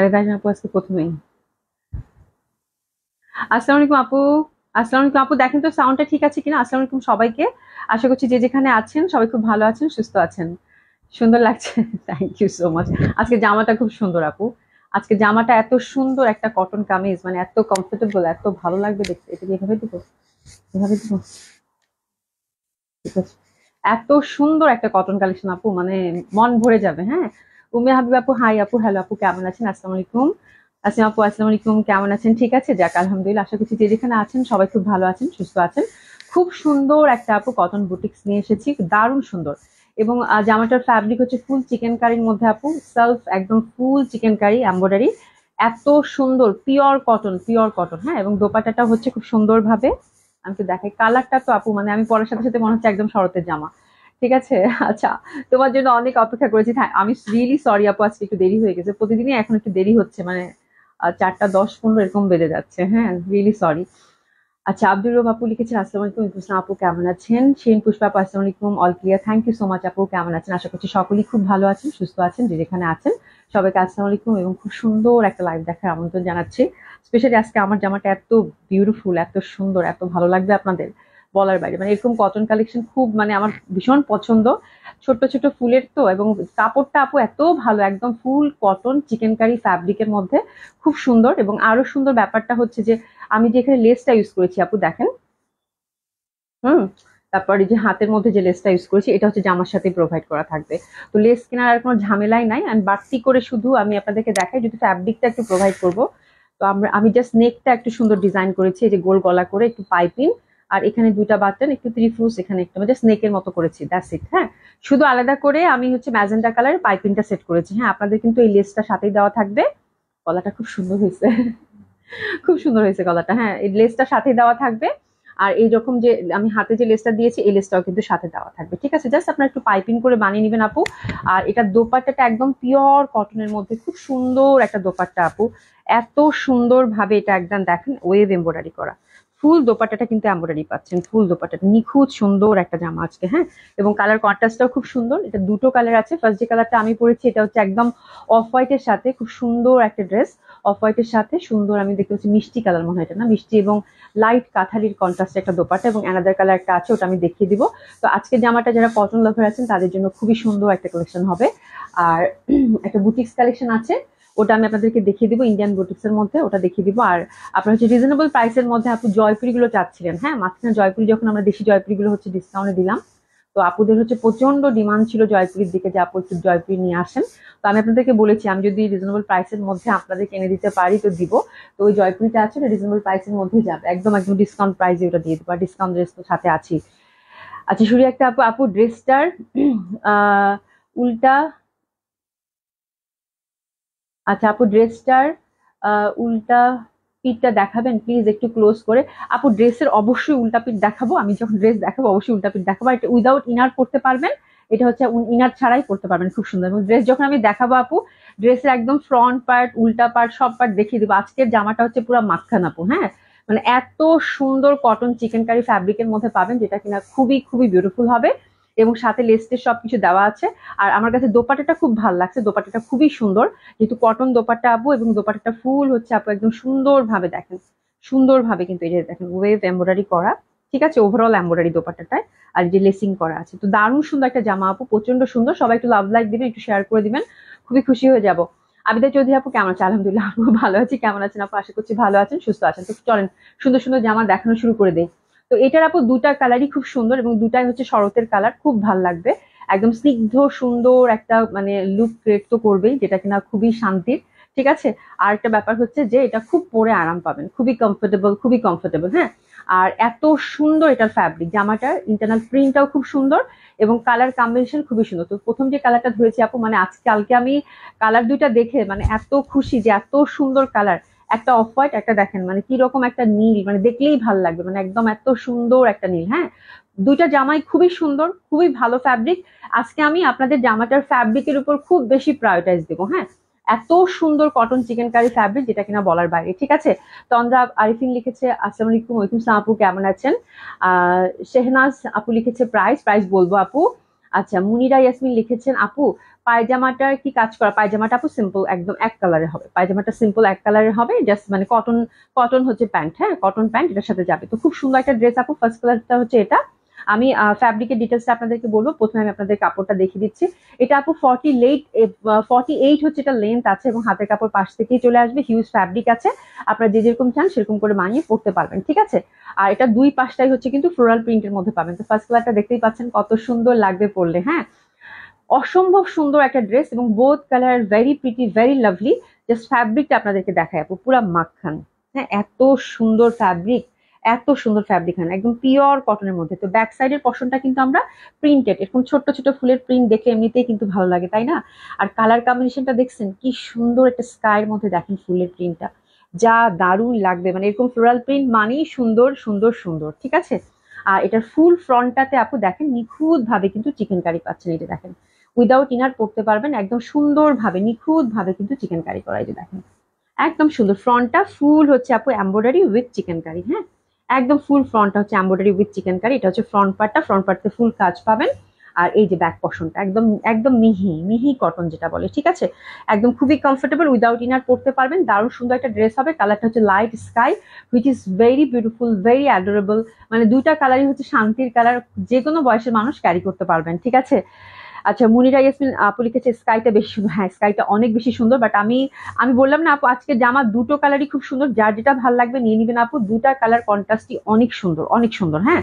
সারেদা আছেন আপু আজকে প্রথমেই আসসালামু আলাইকুম আপু আসসালামু আলাইকুম আপু দেখেন তো সাউন্ডটা ঠিক আছে কিনা আসসালামু আলাইকুম সবাইকে আশা করছি যে যেখানে আছেন সবাই খুব ভালো আছেন সুস্থ আছেন সুন্দর লাগছে থ্যাংক ইউ সো মাচ আজকে জামাটা খুব সুন্দর আপু আজকে জামাটা এত সুন্দর একটা কটন কামিজ মানে এত কমফোর্টেবল এত ভালো লাগবে দেখতে এটা এভাবে দিব এভাবে দিব ঠিক আছে এত সুন্দর একটা কটন কালেকশন আপু মানে মন ভরে যাবে হ্যাঁ উমে হাবিব আপু হাই আপু হ্যালো আপু কেমন আছেন আসসালামু আলাইকুম আসসালাম আপু আসসালামু আলাইকুম কেমন আছেন ঠিক আছে যাক আলহামদুলিল্লাহ আশা করছি যে যেখানে আছেন সবাই খুব ভালো আছেন সুস্থ আছেন খুব সুন্দর একটা আপু কটন বুটিক্স নিয়ে এসেছি দারুণ সুন্দর এবং জামাটার ফ্যাব্রিক হচ্ছে ফুল চিকেন কারির মধ্যে আপু সেলফ একদম ফুল চিকেন কারি এম্বয়ডারি এত সুন্দর পিওর কটন পিওর কটন হ্যাঁ এবং দোপাটাটা হচ্ছে খুব সুন্দরভাবে আমি তো দেখাই কালারটা তো আপু মানে আমি পরার সাথে সাথে মনে হচ্ছে একদম শরতের জামা ঠিক আছে আচ্ছা তোমার জন্য অনেক অপেক্ষা করেছি আমি রিয়েলি সরি আপু আজকে একটু দেরি হয়ে গেছে প্রতিদিনই এখন একটু দেরি হচ্ছে মানে চারটা দশ পনেরো এরকম বেড়ে যাচ্ছে হ্যাঁ রিয়েলি সরি আচ্ছা আব্দুর রব আপু লিখেছে আসসালাম আলাইকুম ইকুসনা আপু কেমন আছেন সেন পুষ্পা আপু আসসালাম আলাইকুম all clear thank you so much আপু কেমন আছেন আশা করছি সকলেই খুব ভালো আছেন সুস্থ আছেন যে যেখানে আছেন সবাইকে আসসালামু আলাইকুম এবং খুব সুন্দর একটা লাইভ দেখার আমন্ত্রণ জানাচ্ছি স্পেশালি আজকে আমার জামাটা এত বিউটিফুল এত সুন্দর এত ভালো লাগবে আপনাদের বলার বাইরে মানে এরকম কটন কালেকশন খুব মানে আমার ভীষণ পছন্দ ছোট্ট ছোট ফুলের তো এবং কাপড়টা আপু এত ভালো একদম ফুল কটন চিকেন কারি ফ্যাব্রিকের মধ্যে খুব সুন্দর এবং আরো সুন্দর ব্যাপারটা হচ্ছে যে আমি যে এখানে লেসটা ইউজ করেছি আপু দেখেন হুম তারপরে যে হাতের মধ্যে যে লেসটা ইউজ করেছি এটা হচ্ছে জামার সাথে প্রোভাইড করা থাকবে তো লেস কেনার আর কোনো ঝামেলাই নাই অ্যান্ড বাড়তি করে শুধু আমি আপনাদেরকে দেখাই যদি ফ্যাব্রিকটা একটু প্রোভাইড করবো তো আমরা আমি জাস্ট নেকটা একটু সুন্দর ডিজাইন করেছি এই যে গোল গলা করে একটু পাইপিং আর এখানে দুইটা বাটন একটু ত্রিফুস এখানে একটু মানে স্নেকের মতো করেছি দ্যাটস ইট হ্যাঁ শুধু আলাদা করে আমি হচ্ছে ম্যাজেন্ডা কালারের পাইপিংটা সেট করেছি হ্যাঁ আপনাদের কিন্তু এই লেসটা সাথেই দেওয়া থাকবে গলাটা খুব সুন্দর হয়েছে খুব সুন্দর হয়েছে গলাটা হ্যাঁ এই লেসটা সাথেই দেওয়া থাকবে আর এই রকম যে আমি হাতে যে লেসটা দিয়েছি এই লেসটাও কিন্তু সাথে দেওয়া থাকবে ঠিক আছে জাস্ট আপনার একটু পাইপিং করে বানিয়ে নেবেন আপু আর এটা দোপাট্টাটা একদম পিওর কটনের মধ্যে খুব সুন্দর একটা দোপাট্টা আপু এত সুন্দরভাবে এটা একদম দেখেন ওয়েভ এম্ব্রয়ডারি করা ফুল দোপাটাটা কিন্তু এম্বয়ডারি পাচ্ছেন ফুল দোপাটাটা নিখুঁত সুন্দর একটা জামা আজকে হ্যাঁ এবং কালার কন্ট্রাস্টটাও খুব সুন্দর এটা দুটো কালার আছে ফার্স্ট যে কালারটা আমি পরেছি এটা হচ্ছে একদম অফ হোয়াইটের সাথে খুব সুন্দর একটা ড্রেস অফ হোয়াইটের সাথে সুন্দর আমি দেখতে পাচ্ছি মিষ্টি কালার মনে হয় এটা না মিষ্টি এবং লাইট কাঁথালির কন্ট্রাস্ট একটা দোপাটা এবং অ্যানাদার কালার একটা আছে ওটা আমি দেখিয়ে দিব তো আজকে জামাটা যারা কটন লাভার আছেন তাদের জন্য খুবই সুন্দর একটা কালেকশন হবে আর একটা বুটিক্স কালেকশন আছে ওটা আমি আপনাদেরকে দেখিয়ে দিব ইন্ডিয়ান এর মধ্যে ওটা দেখিয়ে দিব আর আপনার হচ্ছে রিজনেবল প্রাইসের মধ্যে আপু জয়পুরিগুলো চাচ্ছিলেন হ্যাঁ মাঝখানে জয়পুরি যখন আমরা দেশি জয়পুরিগুলো হচ্ছে ডিসকাউন্টে দিলাম তো আপুদের হচ্ছে প্রচন্ড ডিমান্ড ছিল জয়পুরির দিকে যে আপু একটু জয়পুরি নিয়ে আসেন তো আমি আপনাদেরকে বলেছি আমি যদি রিজনেবল প্রাইসের মধ্যে আপনাদেরকে এনে দিতে পারি তো দিব তো ওই জয়পুরিটা আছে ওটা রিজনেবল প্রাইসের মধ্যেই যাবে একদম একদম ডিসকাউন্ট প্রাইসে ওটা দিয়ে দেবো আর ডিসকাউন্ট ড্রেস তো সাথে আছি আচ্ছা শুরু একটা আপু আপু ড্রেসটার উল্টা আচ্ছা আপু ড্রেসটার উল্টা পিঠটা দেখাবেন প্লিজ একটু ক্লোজ করে আপু ড্রেসের অবশ্যই উল্টা পিঠ দেখাবো আমি যখন ড্রেস দেখাবো অবশ্যই উল্টা পিঠ দেখাবো এটা উইদাউট ইনার করতে পারবেন এটা হচ্ছে ইনার ছাড়াই করতে পারবেন খুব সুন্দর এবং ড্রেস যখন আমি দেখাবো আপু ড্রেসের একদম ফ্রন্ট পার্ট উল্টা পার্ট সব পার্ট দেখিয়ে দেবো আজকের জামাটা হচ্ছে পুরো মাখান আপু হ্যাঁ মানে এত সুন্দর কটন চিকেন কারি ফ্যাব্রিকের মধ্যে পাবেন যেটা কিনা খুবই খুবই বিউটিফুল হবে এবং সাথে লেস্টের সব কিছু দেওয়া আছে আর আমার কাছে দোপাটাটা খুব ভালো লাগছে দোপাটাটা খুবই সুন্দর যেহেতু কটন দোপাটা আবু এবং দোপাটাটা ফুল হচ্ছে আপু একদম সুন্দরভাবে দেখেন সুন্দরভাবে কিন্তু এই যে দেখেন ওয়েভ এম্ব্রয়ডারি করা ঠিক আছে ওভারঅল এম্ব্রয়ডারি দোপাট্টাটায় আর যে লেসিং করা আছে তো দারুণ সুন্দর একটা জামা আপু প্রচন্ড সুন্দর সবাই একটু লাভ লাইক দিবে একটু শেয়ার করে দিবেন খুবই খুশি হয়ে যাব আবিদা চৌধুরী আপু কেমন আছে আলহামদুলিল্লাহ আপু ভালো আছি কেমন আছেন আপু আশা করছি ভালো আছেন সুস্থ আছেন তো চলেন সুন্দর সুন্দর জামা দেখানো শুরু করে দেয় তো এটার আপু দুটা কালারই খুব সুন্দর এবং দুটাই হচ্ছে শরতের কালার খুব ভাল লাগবে একদম স্নিগ্ধ সুন্দর একটা মানে লুক ক্রিয়েট তো করবেই যেটা কিনা খুবই শান্তির ঠিক আছে আর একটা ব্যাপার হচ্ছে যে এটা খুব পরে আরাম পাবেন খুবই কমফোর্টেবল খুবই কমফোর্টেবল হ্যাঁ আর এত সুন্দর এটার ফ্যাব্রিক জামাটার ইন্টারনাল প্রিন্টটাও খুব সুন্দর এবং কালার কম্বিনেশন খুবই সুন্দর তো প্রথম যে কালারটা ধরেছি আপু মানে আজকালকে আমি কালার দুইটা দেখে মানে এত খুশি যে এত সুন্দর কালার একটা অফ হোয়াইট একটা দেখেন মানে কি রকম একটা নীল মানে দেখলেই ভালো লাগবে মানে একদম এত সুন্দর একটা নীল হ্যাঁ দুইটা জামাই খুবই সুন্দর খুবই ভালো ফ্যাব্রিক আজকে আমি আপনাদের জামাটার ফ্যাব্রিকের উপর খুব বেশি প্রায়োরিটাইজ দেবো হ্যাঁ এত সুন্দর কটন চিকেন কারি ফ্যাব্রিক যেটা কিনা বলার বাইরে ঠিক আছে তন্দ্রা আরিফিন লিখেছে আসসালাম আলাইকুম ওয়াইকুম সালাম আপু কেমন আছেন শেহনাজ আপু লিখেছে প্রাইস প্রাইস বলবো আপু আচ্ছা মুনিরা ইয়াসমিন লিখেছেন আপু পায়জামাটার কি কাজ করা পায়জামাটা আপু সিম্পল একদম এক কালারের হবে পায়জামাটা সিম্পল এক কালারের হবে জাস্ট মানে কটন কটন হচ্ছে প্যান্ট হ্যাঁ কটন প্যান্ট এটার সাথে যাবে তো খুব সুন্দর একটা ড্রেস আপু ফার্স্ট কালারটা হচ্ছে এটা আমি ফ্যাব্রিকের ডিটেলসটা আপনাদেরকে বলবো প্রথমে আমি আপনাদের কাপড়টা দেখিয়ে দিচ্ছি এটা আপু ফর্টি লেট ফর্টি এইট হচ্ছে এটা লেন্থ আছে এবং হাতের কাপড় পাশ থেকেই চলে আসবে হিউজ ফ্যাব্রিক আছে আপনারা যে যেরকম চান সেরকম করে মানিয়ে পড়তে পারবেন ঠিক আছে আর এটা দুই পাশটাই হচ্ছে কিন্তু ফ্লোরাল প্রিন্টের মধ্যে পাবেন তো ফার্স্ট কালারটা দেখতেই পাচ্ছেন কত সুন্দর লাগবে পড়লে হ্যাঁ অসম্ভব সুন্দর একটা ড্রেস এবং বোধ colour very pretty very lovely just ফ্যাব্রিকটা আপনাদেরকে দেখায় আপু পুরা মাখান হ্যাঁ এত সুন্দর ফ্যাব্রিক এত সুন্দর ফ্যাব্রিক হ্যাঁ একদম পিওর কটনের মধ্যে তো ব্যাক সাইডের পশনটা কিন্তু আমরা প্রিন্টেড এরকম ছোট্ট ছোট ফুলের প্রিন্ট দেখে এমনিতেই কিন্তু ভালো লাগে তাই না আর কালার কম্বিনেশনটা দেখছেন কি সুন্দর একটা স্কাইয়ের মধ্যে দেখেন ফুলের প্রিন্টটা যা দারুণ লাগবে মানে এরকম ফ্লোরাল প্রিন্ট মানেই সুন্দর সুন্দর সুন্দর ঠিক আছে আর এটার ফুল ফ্রন্টটাতে আপু দেখেন নিখুঁতভাবে কিন্তু চিকেন কারি পাচ্ছেন এটা দেখেন উইদাউট ইনার পড়তে পারবেন একদম সুন্দরভাবে নিখুঁতভাবে কিন্তু চিকেন কারি করা যে দেখেন একদম সুন্দর ফ্রন্টটা ফুল হচ্ছে আপু এম্ব্রয়ডারি উইথ চিকেন কারি হ্যাঁ একদম ফুল ফ্রন্টটা হচ্ছে এম্ব্রয়ডারি উইথ চিকেন কারি এটা হচ্ছে ফ্রন্ট পার্টটা ফ্রন্ট পার্টতে ফুল কাজ পাবেন আর এই যে ব্যাক পশনটা একদম একদম মিহি মিহি কটন যেটা বলে ঠিক আছে একদম খুবই কমফোর্টেবল উইদাউট ইনার পড়তে পারবেন দারুণ সুন্দর একটা ড্রেস হবে কালারটা হচ্ছে light sky which is very beautiful very adorable মানে দুইটা কালারই হচ্ছে শান্তির কালার যে কোনো বয়সের মানুষ ক্যারি করতে পারবেন ঠিক আছে আচ্ছা মুনিরা ইয়াসমিন আপু লিখেছে স্কাইটা বেশি সুন্দর হ্যাঁ স্কাইটা অনেক বেশি সুন্দর বাট আমি আমি বললাম না আপু আজকে জামা দুটো কালারই খুব সুন্দর যার যেটা ভালো লাগবে নিয়ে নেবেন আপু দুটা কালার কন্ট্রাস্টই অনেক সুন্দর অনেক সুন্দর হ্যাঁ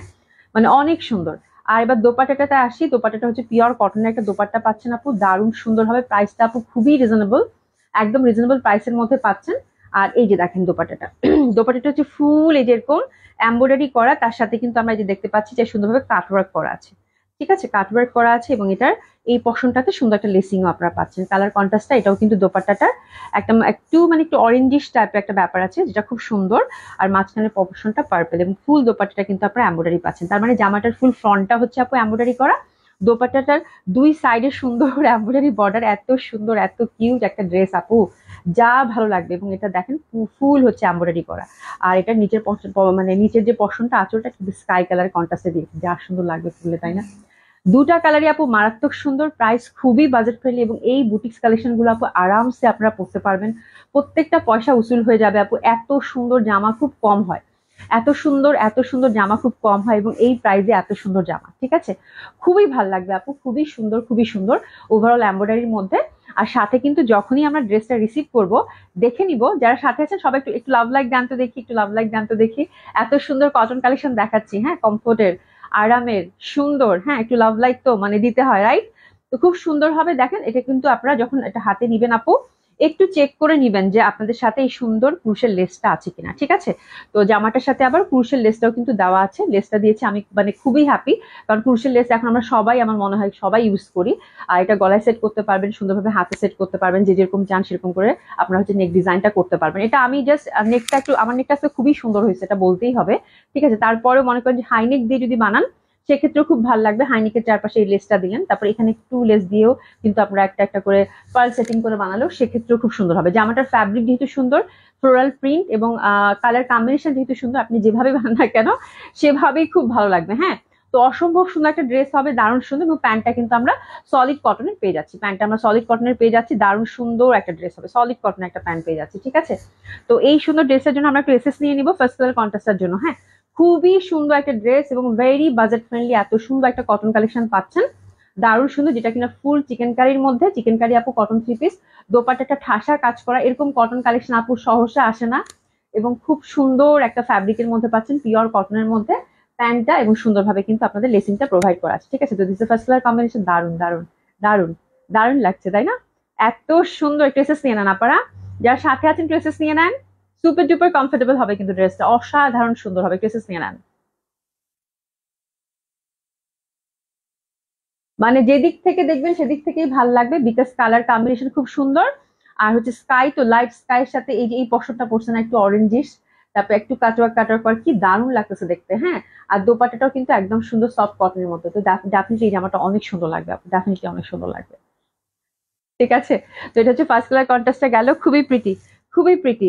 মানে অনেক সুন্দর আর এবার দোপাটাটাতে আসি দোপাটাটা হচ্ছে পিওর কটনের একটা দোপাট্টা পাচ্ছেন আপু দারুণ সুন্দর হবে প্রাইসটা আপু খুবই রিজনেবল একদম রিজনেবল প্রাইসের মধ্যে পাচ্ছেন আর এই যে দেখেন দোপাটাটা দোপাটাটা হচ্ছে ফুল এই যে এরকম এম্বয়ডারি করা তার সাথে কিন্তু আমরা এই যে দেখতে পাচ্ছি যে সুন্দরভাবে কাটওয়ার্ক করা আছে ঠিক আছে কাটওয়ার্ক করা আছে এবং এটার এই পশনটাতে সুন্দর একটা লেসিংও আপনারা পাচ্ছেন কালার কন্ট্রাস্টটা এটাও কিন্তু দোপাট্টাটার একটা একটু মানে একটু অরেঞ্জিশ টাইপের একটা ব্যাপার আছে যেটা খুব সুন্দর আর মাঝখানের পশনটা পার্পেল এবং ফুল দোপাট্টাটা কিন্তু আপনারা অ্যাম্বোডারি পাচ্ছেন তার মানে জামাটার ফুল ফ্রন্টটা হচ্ছে আপু অ্যাম্বোডারি করা দোপাট্টাটার দুই সাইডে সুন্দর অ্যাম্বোডারি বর্ডার এত সুন্দর এত কিউট একটা ড্রেস আপু যা ভালো লাগবে এবং এটা দেখেন ফুল হচ্ছে এম্ব্রয়ডারি করা আর এটা নিচের মানে নিচের যে পশনটা আঁচলটা কিন্তু স্কাই কালার কন্ট্রাস্টে দিয়েছে যা সুন্দর লাগবে ফুলে তাই না দুটা কালারই আপু মারাত্মক সুন্দর প্রাইস খুবই বাজেট ফ্রেন্ডলি এবং এই বুটিক্স কালেকশনগুলো আপু আরামসে আপনারা পড়তে পারবেন প্রত্যেকটা পয়সা উসুল হয়ে যাবে আপু এত সুন্দর জামা খুব কম হয় এত সুন্দর এত সুন্দর জামা খুব কম হয় এবং এই প্রাইজে এত সুন্দর জামা ঠিক আছে খুবই ভাল লাগবে আপু খুবই সুন্দর খুবই সুন্দর ওভারঅল এম্ব্রয়ডারির মধ্যে আর সাথে কিন্তু যখনই আমরা ড্রেসটা রিসিভ করব দেখে নিব যারা সাথে আছেন সবাই একটু একটু লাভ লাইক জানতে দেখি একটু লাভ লাইক জানতে দেখি এত সুন্দর কটন কালেকশন দেখাচ্ছি হ্যাঁ কমফোর্টের আরামের সুন্দর হ্যাঁ একটু লাভ লাইক তো মানে দিতে হয় রাইট তো খুব সুন্দর হবে দেখেন এটা কিন্তু আপনারা যখন এটা হাতে নিবেন আপু একটু চেক করে নিবেন যে আপনাদের সাথে এই সুন্দর ক্রুশের লেসটা আছে কিনা ঠিক আছে তো জামাটার সাথে আবার ক্রুশের লেসটাও কিন্তু দেওয়া আছে লেসটা দিয়েছে আমি মানে খুবই হ্যাপি কারণ ক্রুশের লেস এখন আমরা সবাই আমার মনে হয় সবাই ইউজ করি আর এটা গলায় সেট করতে পারবেন সুন্দরভাবে হাতে সেট করতে পারবেন যে যেরকম চান সেরকম করে আপনারা হচ্ছে নেক ডিজাইনটা করতে পারবেন এটা আমি জাস্ট নেকটা একটু আমার নেকটা খুবই সুন্দর হয়েছে এটা বলতেই হবে ঠিক আছে তারপরেও মনে করেন যে হাইনেক দিয়ে যদি বানান সেক্ষেত্রে খুব ভালো লাগবে হাইনিকের চারপাশে এই লেসটা দিলেন তারপর এখানে একটু লেস দিয়েও কিন্তু আপনারা একটা একটা করে পার্ল সেটিং করে বানালো সেক্ষেত্রেও খুব সুন্দর হবে জামাটার ফ্যাব্রিক যেহেতু সুন্দর ফ্লোরাল প্রিন্ট এবং কালার কম্বিনেশন যেহেতু সুন্দর আপনি যেভাবে বানান না কেন সেভাবেই খুব ভালো লাগবে হ্যাঁ তো অসম্ভব সুন্দর একটা ড্রেস হবে দারুণ সুন্দর এবং প্যান্টটা কিন্তু আমরা সলিড কটনের পেয়ে যাচ্ছি প্যান্টটা আমরা সলিড কটনের পেয়ে যাচ্ছি দারুণ সুন্দর একটা ড্রেস হবে সলিড কটনের একটা প্যান্ট পেয়ে যাচ্ছি ঠিক আছে তো এই সুন্দর ড্রেসের জন্য আমরা একটু এসেস নিয়ে নিবো ফার্স্ট কালার জন্য হ্যাঁ খুবই সুন্দর একটা ড্রেস এবং ভেরি বাজেট ফ্রেন্ডলি এত সুন্দর একটা কটন কালেকশন পাচ্ছেন দারুণ সুন্দর যেটা কিনা ফুল চিকেন কারির মধ্যে চিকেন কারি আপু কটন থ্রি পিস একটা ঠাসা কাজ করা এরকম কটন কালেকশন আপু সহসে আসে না এবং খুব সুন্দর একটা ফ্যাব্রিকের মধ্যে পাচ্ছেন পিওর কটনের মধ্যে প্যান্টটা এবং সুন্দরভাবে কিন্তু আপনাদের লেসিংটা প্রোভাইড করা আছে ঠিক আছে তো দিস ফার্স্ট কালার কম্বিনেশন দারুণ দারুণ দারুণ দারুণ লাগছে তাই না এত সুন্দর ড্রেসেস নিয়ে নেন আপনারা যারা সাথে আছেন ড্রেসেস নিয়ে নেন সুপার ডুপার কমফোর্টেবল হবে কিন্তু ড্রেসটা অসাধারণ সুন্দর হবে ক্রেসেস নিয়ে নেন মানে যেদিক থেকে দেখবেন সেদিক থেকেই ভাল লাগবে বিকজ কালার কম্বিনেশন খুব সুন্দর আর হচ্ছে স্কাই তো লাইট এর সাথে এই যে এই পশনটা পড়ছে না একটু অরেঞ্জিস তারপর একটু কাটোয়া কাটার পর কি দারুণ লাগতেছে দেখতে হ্যাঁ আর দোপাটাটাও কিন্তু একদম সুন্দর সফট কটনের মতো তো ডেফিনেটলি এই জামাটা অনেক সুন্দর লাগবে ডেফিনেটলি অনেক সুন্দর লাগবে ঠিক আছে তো এটা হচ্ছে ফার্স্ট কালার কন্ট্রাস্টটা গেল খুবই প্রিটি খুবই প্রিটি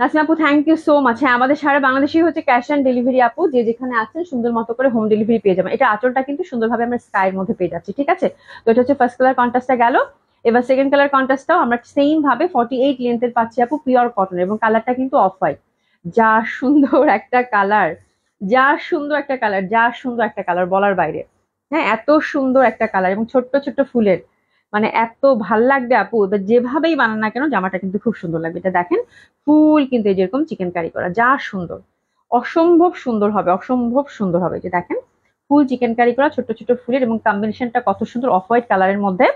নাসিম আপু থ্যাংক ইউ সো মাচ হ্যাঁ আমাদের সারা বাংলাদেশেই হচ্ছে ক্যাশ অন ডেলিভারি আপু যে যেখানে আছেন সুন্দর মতো করে হোম ডেলিভারি পেয়ে যাবেন এটা আচলটা কিন্তু সুন্দরভাবে আমরা স্কাইয়ের মধ্যে পেয়ে যাচ্ছি ঠিক আছে তো এটা হচ্ছে ফার্স্ট কালার কন্ট্রাস্টটা গেল এবার সেকেন্ড কালার কন্ট্রাস্টটাও আমরা সেম ভাবে ফর্টি এইট লেন্থের পাচ্ছি আপু পিওর কটন এবং কালারটা কিন্তু অফ হোয়াইট যা সুন্দর একটা কালার যা সুন্দর একটা কালার যা সুন্দর একটা কালার বলার বাইরে হ্যাঁ এত সুন্দর একটা কালার এবং ছোট্ট ছোট্ট ফুলের মানে এত ভাল লাগবে আপু এবার যেভাবেই বানান না কেন জামাটা কিন্তু খুব সুন্দর লাগবে এটা দেখেন ফুল কিন্তু এই যেরকম চিকেন কারি করা যা সুন্দর অসম্ভব সুন্দর হবে অসম্ভব সুন্দর হবে যে দেখেন ফুল চিকেন কারি করা ছোট ছোট ফুলের এবং কম্বিনেশনটা কত সুন্দর অফ হোয়াইট কালারের মধ্যে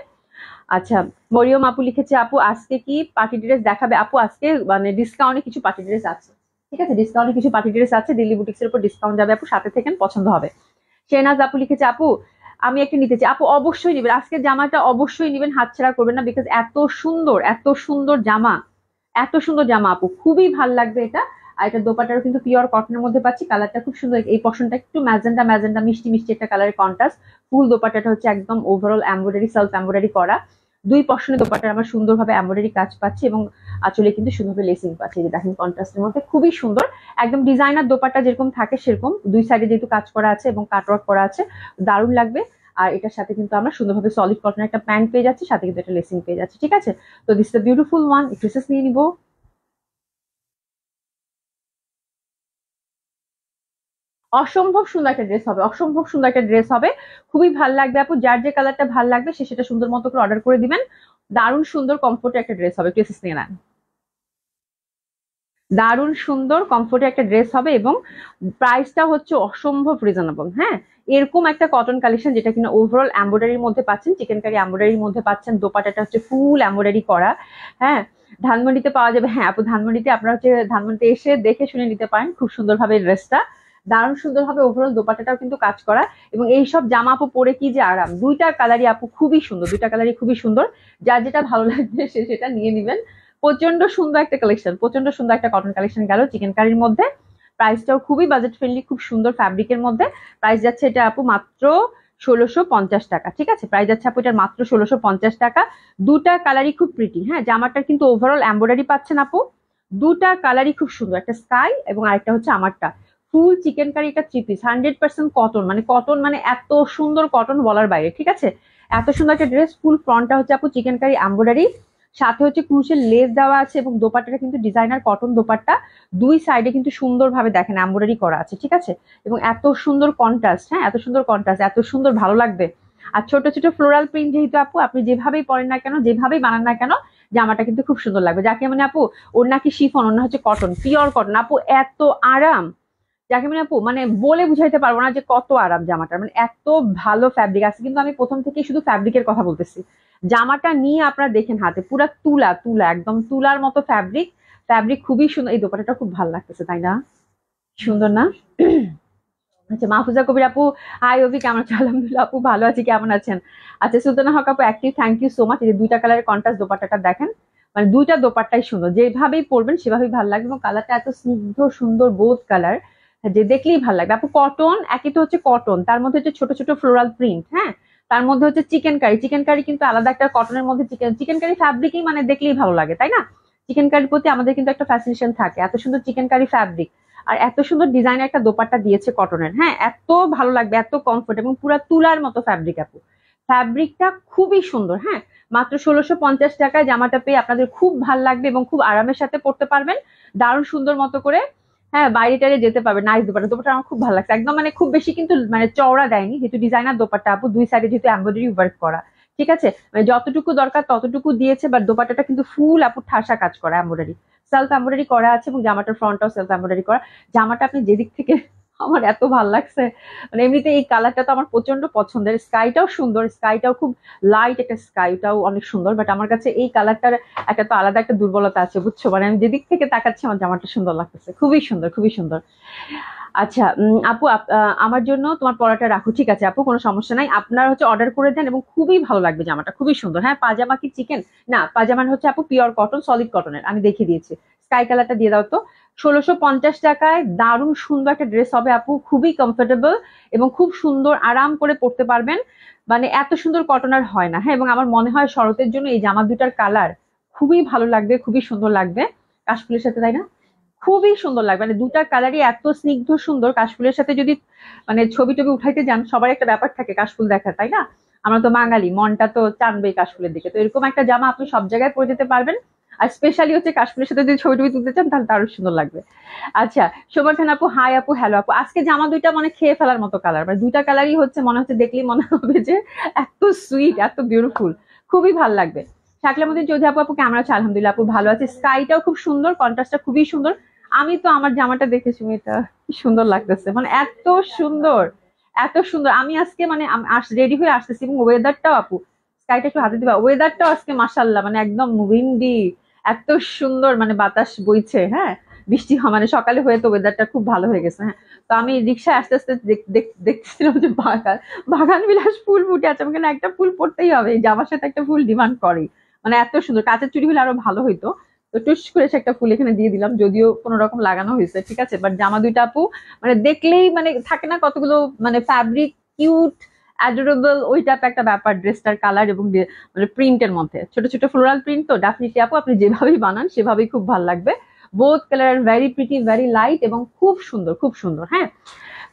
আচ্ছা মরিয়ম আপু লিখেছে আপু আজকে কি পার্টি ড্রেস দেখাবে আপু আজকে মানে ডিসকাউন্টে কিছু পার্টি ড্রেস আছে ঠিক আছে ডিসকাউন্টে কিছু পার্টি ড্রেস আছে দিল্লি বুটিক্সের উপর ডিসকাউন্ট যাবে আপু সাথে থেকে পছন্দ হবে সেনাজ আপু লিখেছে আপু আমি একটা নিতে চাই আপু অবশ্যই নেবেন আজকে জামাটা অবশ্যই নেবেন হাতছাড়া করবেন না বিকজ এত সুন্দর এত সুন্দর জামা এত সুন্দর জামা আপু খুবই ভাল লাগবে এটা আর এটা দোপাটারও কিন্তু পিওর কটনের মধ্যে পাচ্ছি কালারটা খুব সুন্দর এই পশনটা একটু ম্যাজেন্ডা ম্যাজেন্ডা মিষ্টি মিষ্টি একটা কালারের কন্ট্রাস্ট ফুল দোপাটাটা হচ্ছে একদম ওভারঅল এম্ব্রয়ডারি সেলফ এম্ব্রয়ডারি করা দুই পশনের দোপাটার আমার সুন্দরভাবে এম্ব্রয়ডারি কাজ পাচ্ছে এবং আচলে কিন্তু শুধুভাবে লেসিং পাচ্ছে যে দেখেন কন্ট্রাস্টের মধ্যে খুবই সুন্দর একদম ডিজাইনার দোপাটা যেরকম থাকে সেরকম দুই সাইডে যেহেতু কাজ করা আছে এবং কাটওয়ার্ক করা আছে দারুণ লাগবে আর এটার সাথে কিন্তু আমরা সুন্দরভাবে সলিড কটনের একটা প্যান্ট পেয়ে যাচ্ছি সাথে কিন্তু একটা লেসিং পেয়ে যাচ্ছে ঠিক আছে তো this the beautiful one dresses নিয়ে নিবো অসম্ভব সুন্দর একটা ড্রেস হবে অসম্ভব সুন্দর একটা ড্রেস হবে খুবই ভাল লাগবে আপু যার যে কালারটা ভাল লাগবে সে সেটা সুন্দর মতো করে অর্ডার করে দিবেন দারুণ সুন্দর কমফোর্টের একটা ড্রেস হবে ড্রেসেস নিয়ে নেন দারুণ সুন্দর কমফোর্টে একটা ড্রেস হবে এবং প্রাইসটা হচ্ছে অসম্ভব রিজনেবল হ্যাঁ এরকম একটা কটন কালেকশন যেটা কিনা ওভারঅল অ্যাম্বোডারির মধ্যে পাচ্ছেন চিকেন কারি অ্যাম্বোডারির মধ্যে পাচ্ছেন দোপাটাটা হচ্ছে ফুল অ্যাম্বোডারি করা হ্যাঁ ধানমন্ডিতে পাওয়া যাবে হ্যাঁ আপু ধানমন্ডিতে আপনারা হচ্ছে ধানমন্ডিতে এসে দেখে শুনে নিতে পারেন খুব সুন্দরভাবে ড্রেসটা দারুণ সুন্দরভাবে ওভারঅল দোপাটাটাও কিন্তু কাজ করা এবং এইসব জামা আপু পরে কি যে আরাম দুইটা কালারই আপু খুবই সুন্দর দুইটা কালারই খুবই সুন্দর যার যেটা ভালো লাগবে সে সেটা নিয়ে নেবেন প্রচন্ড সুন্দর একটা কালেকশন প্রচন্ড সুন্দর একটা কটন কালেকশন গেল চিকেন কারির মধ্যে প্রাইসটাও খুবই বাজেট ফ্রেন্ডলি খুব সুন্দর ফ্যাব্রিকের মধ্যে প্রাইস যাচ্ছে এটা আপু মাত্র ষোলোশো পঞ্চাশ টাকা ঠিক আছে প্রাইস যাচ্ছে আপু এটার মাত্র ষোলোশো পঞ্চাশ টাকা দুটা কালারই খুব প্রিটি হ্যাঁ জামাটার কিন্তু ওভারঅল এম্ব্রয়ডারি পাচ্ছেন আপু দুটা কালারই খুব সুন্দর একটা স্কাই এবং আরেকটা হচ্ছে আমারটা ফুল চিকেন কারি এটা three piece hundred percent cotton মানে কটন মানে এত সুন্দর কটন বলার বাইরে ঠিক আছে এত সুন্দর একটা ড্রেস ফুল ফ্রন্টটা হচ্ছে আপু চিকেন কারি এম্ব্রয়ডারি সাথে হচ্ছে ক্রুশের লেস দেওয়া আছে এবং দোপাট্টা কিন্তু ডিজাইনার কটন দোপাট্টা দুই সাইডে কিন্তু সুন্দরভাবে দেখেন অ্যাম্বোডারি করা আছে ঠিক আছে এবং এত সুন্দর কন্ট্রাস্ট হ্যাঁ এত সুন্দর কন্ট্রাস্ট এত সুন্দর ভালো লাগবে আর ছোট ছোট ফ্লোরাল প্রিন্ট যেহেতু আপু আপনি যেভাবেই পরেন না কেন যেভাবেই বানান না কেন জামাটা কিন্তু খুব সুন্দর লাগবে যাকে মানে আপু ওর নাকি শিফন ওর হচ্ছে কটন পিওর কটন আপু এত আরাম যাকে মানে আপু মানে বলে বুঝাইতে পারবো না যে কত আরাম জামাটা মানে এত ভালো ফ্যাব্রিক আছে কিন্তু আমি প্রথম থেকে শুধু ফ্যাব্রিকের কথা বলতেছি জামাটা নিয়ে আপনারা দেখেন হাতে পুরা তুলা তুলা একদম তুলার মতো ফ্যাব্রিক ফ্যাব্রিক খুবই সুন্দর এই দোকানটা খুব ভালো লাগতেছে তাই না সুন্দর না আচ্ছা মাহফুজা কবির আপু আই অভি কেমন আছো আলহামদুলিল্লাহ আপু ভালো আছি কেমন আছেন আচ্ছা সুলতানা হক আপু active thank you so much এই দুইটা কালারের কন্ট্রাস্ট দোপাট্টাটা দেখেন মানে দুইটা দোপাট্টাই সুন্দর যেভাবেই পরবেন সেভাবেই ভালো লাগবে এবং কালারটা এত স্নিগ্ধ সুন্দর বোধ কালার যে দেখলেই ভালো লাগবে আপু কটন একই তো হচ্ছে কটন তার মধ্যে হচ্ছে ছোট ছোট ফ্লোরাল প্রিন্ট হ্যাঁ তার মধ্যে হচ্ছে চিকেন কারি চিকেন কারি কিন্তু আলাদা একটা কটনের মধ্যে চিকেন চিকেন কারি ফ্যাব্রিকই মানে দেখলেই ভালো লাগে তাই না চিকেন কারির প্রতি আমাদের কিন্তু একটা ফ্যাসিনেশন থাকে এত সুন্দর চিকেন কারি ফ্যাব্রিক আর এত সুন্দর ডিজাইন একটা দোপারটা দিয়েছে কটনের হ্যাঁ এত ভালো লাগবে এত কমফোর্ট এবং পুরো তুলার মতো ফ্যাব্রিক আপু ফ্যাব্রিকটা খুবই সুন্দর হ্যাঁ মাত্র ষোলোশো পঞ্চাশ টাকায় জামাটা পেয়ে আপনাদের খুব ভাল লাগবে এবং খুব আরামের সাথে পড়তে পারবেন দারুণ সুন্দর মতো করে হ্যাঁ বাইরে টাইরে যেতে পারবে নাইস দোপাটা দোপাটা আমার খুব ভালো লাগছে একদম মানে খুব বেশি কিন্তু মানে চওড়া দেয়নি যেহেতু ডিজাইনার দোপাটা আপু দুই সাইডে যেহেতু এম্ব্রয়ডারি ওয়ার্ক করা ঠিক আছে মানে যতটুকু দরকার ততটুকু দিয়েছে বাট দোপাটাটা কিন্তু ফুল আপু ঠাসা কাজ করা এম্ব্রয়ডারি সেলফ এম্ব্রয়ডারি করা আছে এবং জামাটার ফ্রন্টটাও সেলফ এম্ব্রয়ডারি করা জামাটা আপনি যেদিক থেকে আমার এত ভাল লাগছে মানে এমনিতে এই কালারটা তো আমার প্রচন্ড পছন্দের স্কাইটাও সুন্দর স্কাইটাও খুব লাইট একটা স্কাইটাও অনেক সুন্দর বাট আমার কাছে এই কালারটার একটা তো আলাদা একটা দুর্বলতা আছে বুঝছো মানে আমি যেদিক থেকে তাকাচ্ছি আমার জামাটা সুন্দর লাগতেছে খুবই সুন্দর খুবই সুন্দর আচ্ছা আপু আমার জন্য তোমার পড়াটা রাখো ঠিক আছে আপু কোনো সমস্যা নাই আপনার হচ্ছে অর্ডার করে দেন এবং খুবই ভালো লাগবে জামাটা খুবই সুন্দর হ্যাঁ পাজামা কি চিকেন না পাজামা হচ্ছে আপু পিওর কটন সলিড কটনের আমি দেখিয়ে দিয়েছি স্কাই কালারটা দিয়ে দাও তো ষোলোশো পঞ্চাশ টাকায় দারুণ সুন্দর একটা ড্রেস হবে আপু খুবই কমফোর্টেবল এবং খুব সুন্দর আরাম করে পরতে পারবেন মানে এত সুন্দর কটনার হয় না হ্যাঁ এবং আমার মনে হয় শরতের জন্য এই জামা দুটার কালার খুবই ভালো লাগবে খুবই সুন্দর লাগবে কাশফুলের সাথে তাই না খুবই সুন্দর লাগবে মানে দুটা কালারই এত স্নিগ্ধ সুন্দর কাশফুলের সাথে যদি মানে ছবি টবি উঠাইতে যান সবার একটা ব্যাপার থাকে কাশফুল দেখার তাই না আমরা তো বাঙালি মনটা তো টানবে কাশফুলের দিকে তো এরকম একটা জামা আপনি সব জায়গায় পরে যেতে পারবেন আর স্পেশালি হচ্ছে কাশ্মীরের সাথে যদি ছবি টবি তুলতে চান তাহলে তারও সুন্দর লাগবে আচ্ছা সোমার খান আপু হাই আপু হ্যালো আপু আজকে জামা দুইটা মানে খেয়ে ফেলার মতো কালার মানে দুইটা কালারই হচ্ছে মনে হচ্ছে দেখলেই মনে হবে যে এত সুইট এত বিউটিফুল খুবই ভালো লাগবে শাকলামুদ্দিন চৌধুরী আপু আপু কেমন আছে আলহামদুলিল্লাহ আপু ভালো আছে স্কাইটাও খুব সুন্দর কন্ট্রাস্টটা খুবই সুন্দর আমি তো আমার জামাটা দেখেছি মেয়েটা কি সুন্দর লাগতেছে মানে এত সুন্দর এত সুন্দর আমি আজকে মানে রেডি হয়ে আসতেছি এবং ওয়েদারটাও আপু স্কাইটা একটু হাতে দিবা ওয়েদারটাও আজকে মাসাল্লাহ মানে একদম উইন্ডি এত সুন্দর মানে বাতাস বইছে হ্যাঁ বৃষ্টি হয় মানে সকালে হয়ে তো ওয়েদারটা খুব ভালো হয়ে গেছে হ্যাঁ তো আমি রিক্সায় আস্তে আস্তে দেখতেছিলাম যে বাগান বাগান বিলাস ফুল ফুটে আছে আমাকে একটা ফুল পড়তেই হবে জামার সাথে একটা ফুল ডিমান্ড করে মানে এত সুন্দর কাঁচের চুরি হলে আরো ভালো হইতো তো টুস করে সে একটা ফুল এখানে দিয়ে দিলাম যদিও কোনো রকম লাগানো হয়েছে ঠিক আছে বাট জামা দুইটা আপু মানে দেখলেই মানে থাকে না কতগুলো মানে ফ্যাব্রিক কিউট অ্যাডোরেবল ওই টাইপ একটা ব্যাপার ড্রেসটার কালার এবং মানে প্রিন্টের মধ্যে ছোট ছোট ফ্লোরাল প্রিন্ট তো ডেফিনেটলি আপু আপনি যেভাবেই বানান সেভাবেই খুব ভালো লাগবে বোথ কালার আর ভেরি প্রিটি ভেরি লাইট এবং খুব সুন্দর খুব সুন্দর হ্যাঁ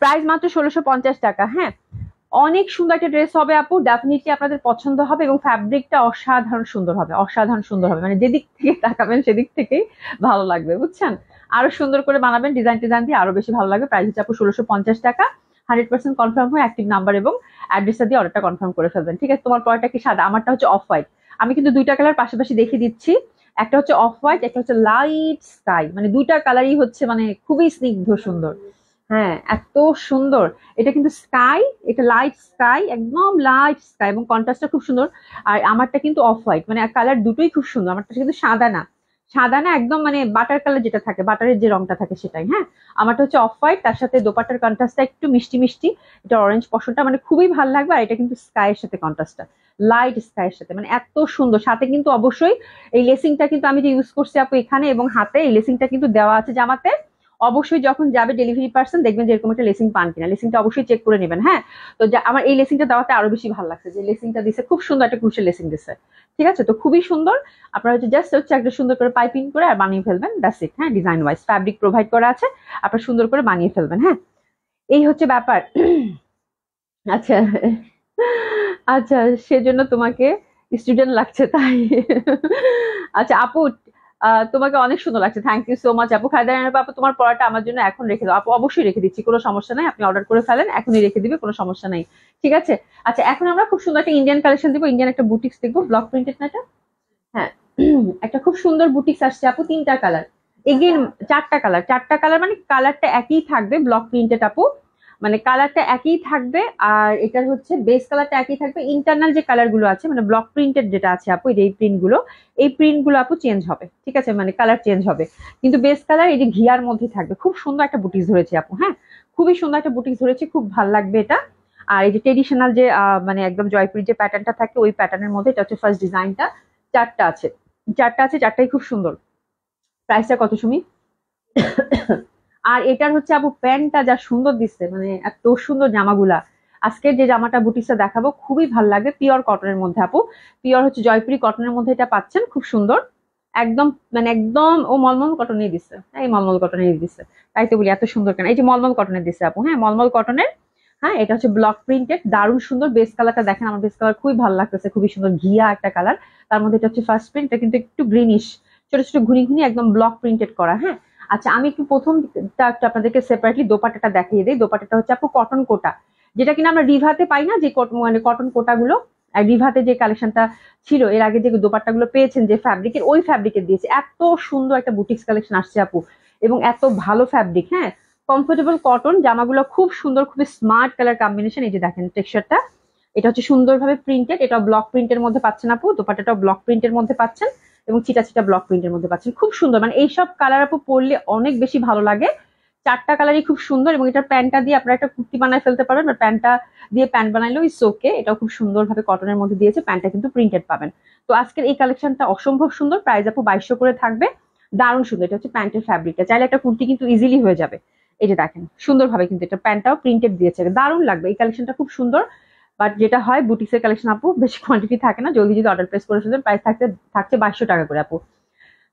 প্রাইস মাত্র ষোলোশো পঞ্চাশ টাকা হ্যাঁ অনেক সুন্দর একটা ড্রেস হবে আপু ডেফিনেটলি আপনাদের পছন্দ হবে এবং ফ্যাব্রিকটা অসাধারণ সুন্দর হবে অসাধারণ সুন্দর হবে মানে যেদিক থেকে তাকাবেন সেদিক থেকেই ভালো লাগবে বুঝছেন আরো সুন্দর করে বানাবেন ডিজাইন টিজাইন দিয়ে আরো বেশি ভালো লাগবে প্রাইস হচ্ছে আপু ষোলোশো পঞ্চাশ টাকা হান্ড্রেড পার্সেন্ট কনফার্ম হয়ে অ্যাক্টিভ নাম্বার এবং অ্যাড্রেসটা দিয়ে অর্ডারটা কনফার্ম করে ফেলবেন ঠিক আছে তোমার পরটা কি সাদা আমারটা হচ্ছে অফ হোয়াইট আমি কিন্তু দুইটা কালার পাশাপাশি দেখিয়ে দিচ্ছি একটা হচ্ছে অফ হোয়াইট একটা হচ্ছে লাইট স্কাই মানে দুইটা কালারই হচ্ছে মানে খুবই স্নিগ্ধ সুন্দর হ্যাঁ এত সুন্দর এটা কিন্তু স্কাই এটা লাইট স্কাই একদম লাইট স্কাই এবং কন্ট্রাস্টটা খুব সুন্দর আর আমারটা কিন্তু অফ হোয়াইট মানে কালার দুটোই খুব সুন্দর আমারটা কিন্তু সাদা না সাদা না একদম মানে বাটার কালার যেটা থাকে বাটারের যে রংটা থাকে সেটাই হ্যাঁ আমারটা হচ্ছে অফ হোয়াইট তার সাথে দোপাটার কন্ট্রাস্টটা একটু মিষ্টি মিষ্টি এটা অরেঞ্জ পশনটা মানে খুবই ভালো লাগবে আর এটা কিন্তু স্কাইয়ের সাথে কন্ট্রাস্টটা লাইট স্কাইয়ের সাথে মানে এত সুন্দর সাথে কিন্তু অবশ্যই এই লেসিংটা কিন্তু আমি যে ইউজ করছি আপু এখানে এবং হাতে এই লেসিংটা কিন্তু দেওয়া আছে জামাতে অবশ্যই যখন যাবে ডেলিভারি পার্সন দেখবেন যে এরকম একটা লেসিং পান কিনা লেসিংটা অবশ্যই চেক করে নেবেন হ্যাঁ তো আমার এই লেসিংটা দেওয়াতে আরো বেশি ভালো লাগছে যে লেসিংটা দিছে খুব সুন্দর একটা ক্রুশের লেসিং দিছে ঠিক আছে তো খুবই সুন্দর আপনারা হচ্ছে জাস্ট হচ্ছে একটা সুন্দর করে পাইপিং করে আর বানিয়ে ফেলবেন দ্যাটস ইট হ্যাঁ ডিজাইন ওয়াইজ ফ্যাব্রিক প্রোভাইড করা আছে আপনারা সুন্দর করে বানিয়ে ফেলবেন হ্যাঁ এই হচ্ছে ব্যাপার আচ্ছা আচ্ছা সেজন্য তোমাকে স্টুডেন্ট লাগছে তাই আচ্ছা আপু তোমাকে অনেক সুন্দর লাগছে থ্যাংক ইউ সো মাচ আপু খায়দা আপু তোমার পড়াটা আমার জন্য এখন রেখে দাও আপু অবশ্যই রেখে দিচ্ছি কোনো সমস্যা নাই আপনি অর্ডার করে ফেলেন এখনই রেখে দিবে কোনো সমস্যা নাই ঠিক আছে আচ্ছা এখন আমরা খুব সুন্দর একটা ইন্ডিয়ান কালেকশন দিব ইন্ডিয়ান একটা বুটিক্স দেখবো ব্লক প্রিন্টেড না এটা হ্যাঁ একটা খুব সুন্দর বুটিক্স আসছে আপু তিনটা কালার এগেন চারটা কালার চারটা কালার মানে কালারটা একই থাকবে ব্লক প্রিন্টেড আপু মানে কালারটা একই থাকবে আর এটার হচ্ছে বেস কালারটা একই থাকবে ইন্টারনাল যে কালারগুলো আছে মানে ব্লক প্রিন্টের যেটা আছে আপু এই প্রিন্টগুলো এই প্রিন্টগুলো আপু চেঞ্জ হবে ঠিক আছে মানে কালার চেঞ্জ হবে কিন্তু বেস কালার এই যে ঘিয়ার মধ্যে থাকবে খুব সুন্দর একটা বুটিক ধরেছে আপু হ্যাঁ খুবই সুন্দর একটা বুটিক ধরেছে খুব ভাল লাগবে এটা আর এই যে ট্রেডিশনাল যে মানে একদম জয়পুরের যে প্যাটার্নটা থাকে ওই প্যাটার্নের মধ্যে এটা হচ্ছে ফার্স্ট ডিজাইনটা চারটা আছে চারটা আছে চারটাই খুব সুন্দর প্রাইসটা কত সুমি আর এটার হচ্ছে আপু প্যান্টটা যা সুন্দর দিচ্ছে মানে এত সুন্দর জামাগুলা আজকের যে জামাটা বুটিসটা দেখাবো খুবই ভাল লাগে পিওর কটনের মধ্যে আপু পিওর হচ্ছে জয়পুরি কটনের মধ্যে এটা পাচ্ছেন খুব সুন্দর একদম মানে একদম ও মলমল কটনে দিচ্ছে হ্যাঁ এই মলমল কটনে দিচ্ছে তাই তো বলি এত সুন্দর কেন এই যে মলমল কটনের দিচ্ছে আপু হ্যাঁ মলমল কটনের হ্যাঁ এটা হচ্ছে ব্লক প্রিন্টেড দারুণ সুন্দর বেস কালারটা দেখেন আমার বেস কালার খুবই ভালো লাগতেছে খুবই সুন্দর ঘিয়া একটা কালার তার মধ্যে এটা হচ্ছে ফার্স্ট প্রিন্ট এটা কিন্তু একটু গ্রিনিশ ছোট ছোট ঘুরি ঘুরি একদম ব্লক প্রিন্টেড করা হ্যাঁ আচ্ছা আমি একটু প্রথম আপনাদেরকে সেপারেটলি দোপাটাটা দেখিয়ে দিই দোপাটাটা হচ্ছে আপু কটন কোটা যেটা কিনা আমরা রিভাতে পাই না যে মানে কটন কোটা গুলো রিভাতে যে কালেকশনটা ছিল এর আগে যে গুলো পেয়েছেন যে ফ্যাব্রিকের ওই ফ্যাব্রিকের দিয়েছে এত সুন্দর একটা বুটিক্স কালেকশন আসছে আপু এবং এত ভালো ফ্যাব্রিক হ্যাঁ কমফোর্টেবল কটন জামাগুলো খুব সুন্দর খুবই স্মার্ট কালার কম্বিনেশন এই যে দেখেন টেক্সচারটা এটা হচ্ছে সুন্দরভাবে প্রিন্টেড এটা ব্লক প্রিন্টের মধ্যে পাচ্ছেন আপু দোপাট্টাটাও ব্লক প্রিন্টের মধ্যে পাচ্ছেন এবং ছিটা ছিটা ব্লক প্রিন্টের মধ্যে পাচ্ছেন খুব সুন্দর মানে এইসব কালার আপু পরলে অনেক বেশি ভালো লাগে চারটা কালারই খুব সুন্দর এবং এটা প্যান্টটা দিয়ে আপনারা একটা কুর্তি বানায় ফেলতে পারবেন বা প্যান্টটা দিয়ে প্যান্ট বানাইলেও ইস ওকে এটাও খুব সুন্দরভাবে কটনের মধ্যে দিয়েছে প্যান্টটা কিন্তু প্রিন্টেড পাবেন তো আজকের এই কালেকশনটা অসম্ভব সুন্দর প্রাইস আপু বাইশশো করে থাকবে দারুণ সুন্দর এটা হচ্ছে প্যান্টের ফ্যাব্রিকটা চাইলে একটা কুর্তি কিন্তু ইজিলি হয়ে যাবে এই যে দেখেন সুন্দরভাবে কিন্তু এটা প্যান্টটাও প্রিন্টেড দিয়েছে দারুণ লাগবে এই কালেকশনটা খুব সুন্দর বাট যেটা হয় বুটিক্সের কালেকশন আপু বেশি কোয়ান্টিটি থাকে না জলদি যদি অর্ডার প্লেস করে ফেলবেন প্রাইস থাকতে থাকছে বাইশশো টাকা করে আপু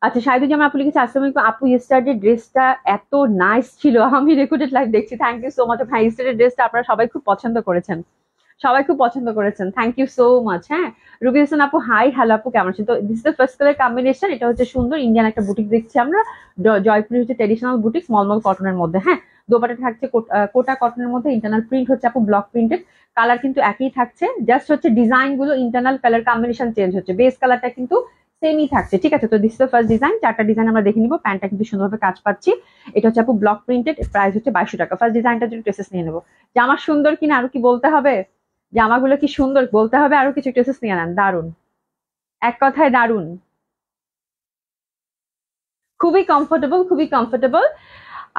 আচ্ছা শাহিদুজ্জামান আপু লিখেছে আসলে আপু ইস্টারডে ড্রেসটা এত নাইস ছিল আমি রেকর্ডেড লাইভ দেখছি থ্যাংক ইউ সো মাচ হ্যাঁ ইস্টারডে ড্রেসটা আপনারা সবাই খুব পছন্দ করেছেন সবাই খুব পছন্দ করেছেন থ্যাংক ইউ সো মাচ হ্যাঁ রুবি হোসেন আপু হাই হ্যালো আপু কেমন আছেন তো this the first colour combination এটা হচ্ছে সুন্দর ইন্ডিয়ান একটা বুটিক দেখছি আমরা জয়পুর হচ্ছে ট্রেডিশনাল বুটিক মলমল কটনের মধ্যে হ্যাঁ দোপাটা থাকছে কোটা কটনের মধ্যে ইন্টারনাল প্রিন্ট হচ্ছে আপু ব্লক প্রিন্টেড কালার কিন্তু একই থাকছে জাস্ট হচ্ছে ডিজাইন গুলো ইন্টারনাল কালার কম্বিনেশন চেঞ্জ হচ্ছে বেস কালারটা কিন্তু সেমই থাকছে ঠিক আছে তো দিস ফার্স্ট ডিজাইন চারটা ডিজাইন আমরা দেখে নিব প্যান্টটা কিন্তু সুন্দরভাবে কাজ পাচ্ছি এটা হচ্ছে আপু ব্লক প্রিন্টেড প্রাইস হচ্ছে বাইশো টাকা ফার্স্ট ডিজাইনটা যদি ড্রেসেস নিয়ে নেবো জামা সুন্দর কিনা আরো কি বলতে হবে জামাগুলো কি সুন্দর বলতে হবে আরো কিছু ড্রেসেস নিয়ে নেন দারুন এক কথায় দারুন খুবই কমফোর্টেবল খুবই কমফোর্টেবল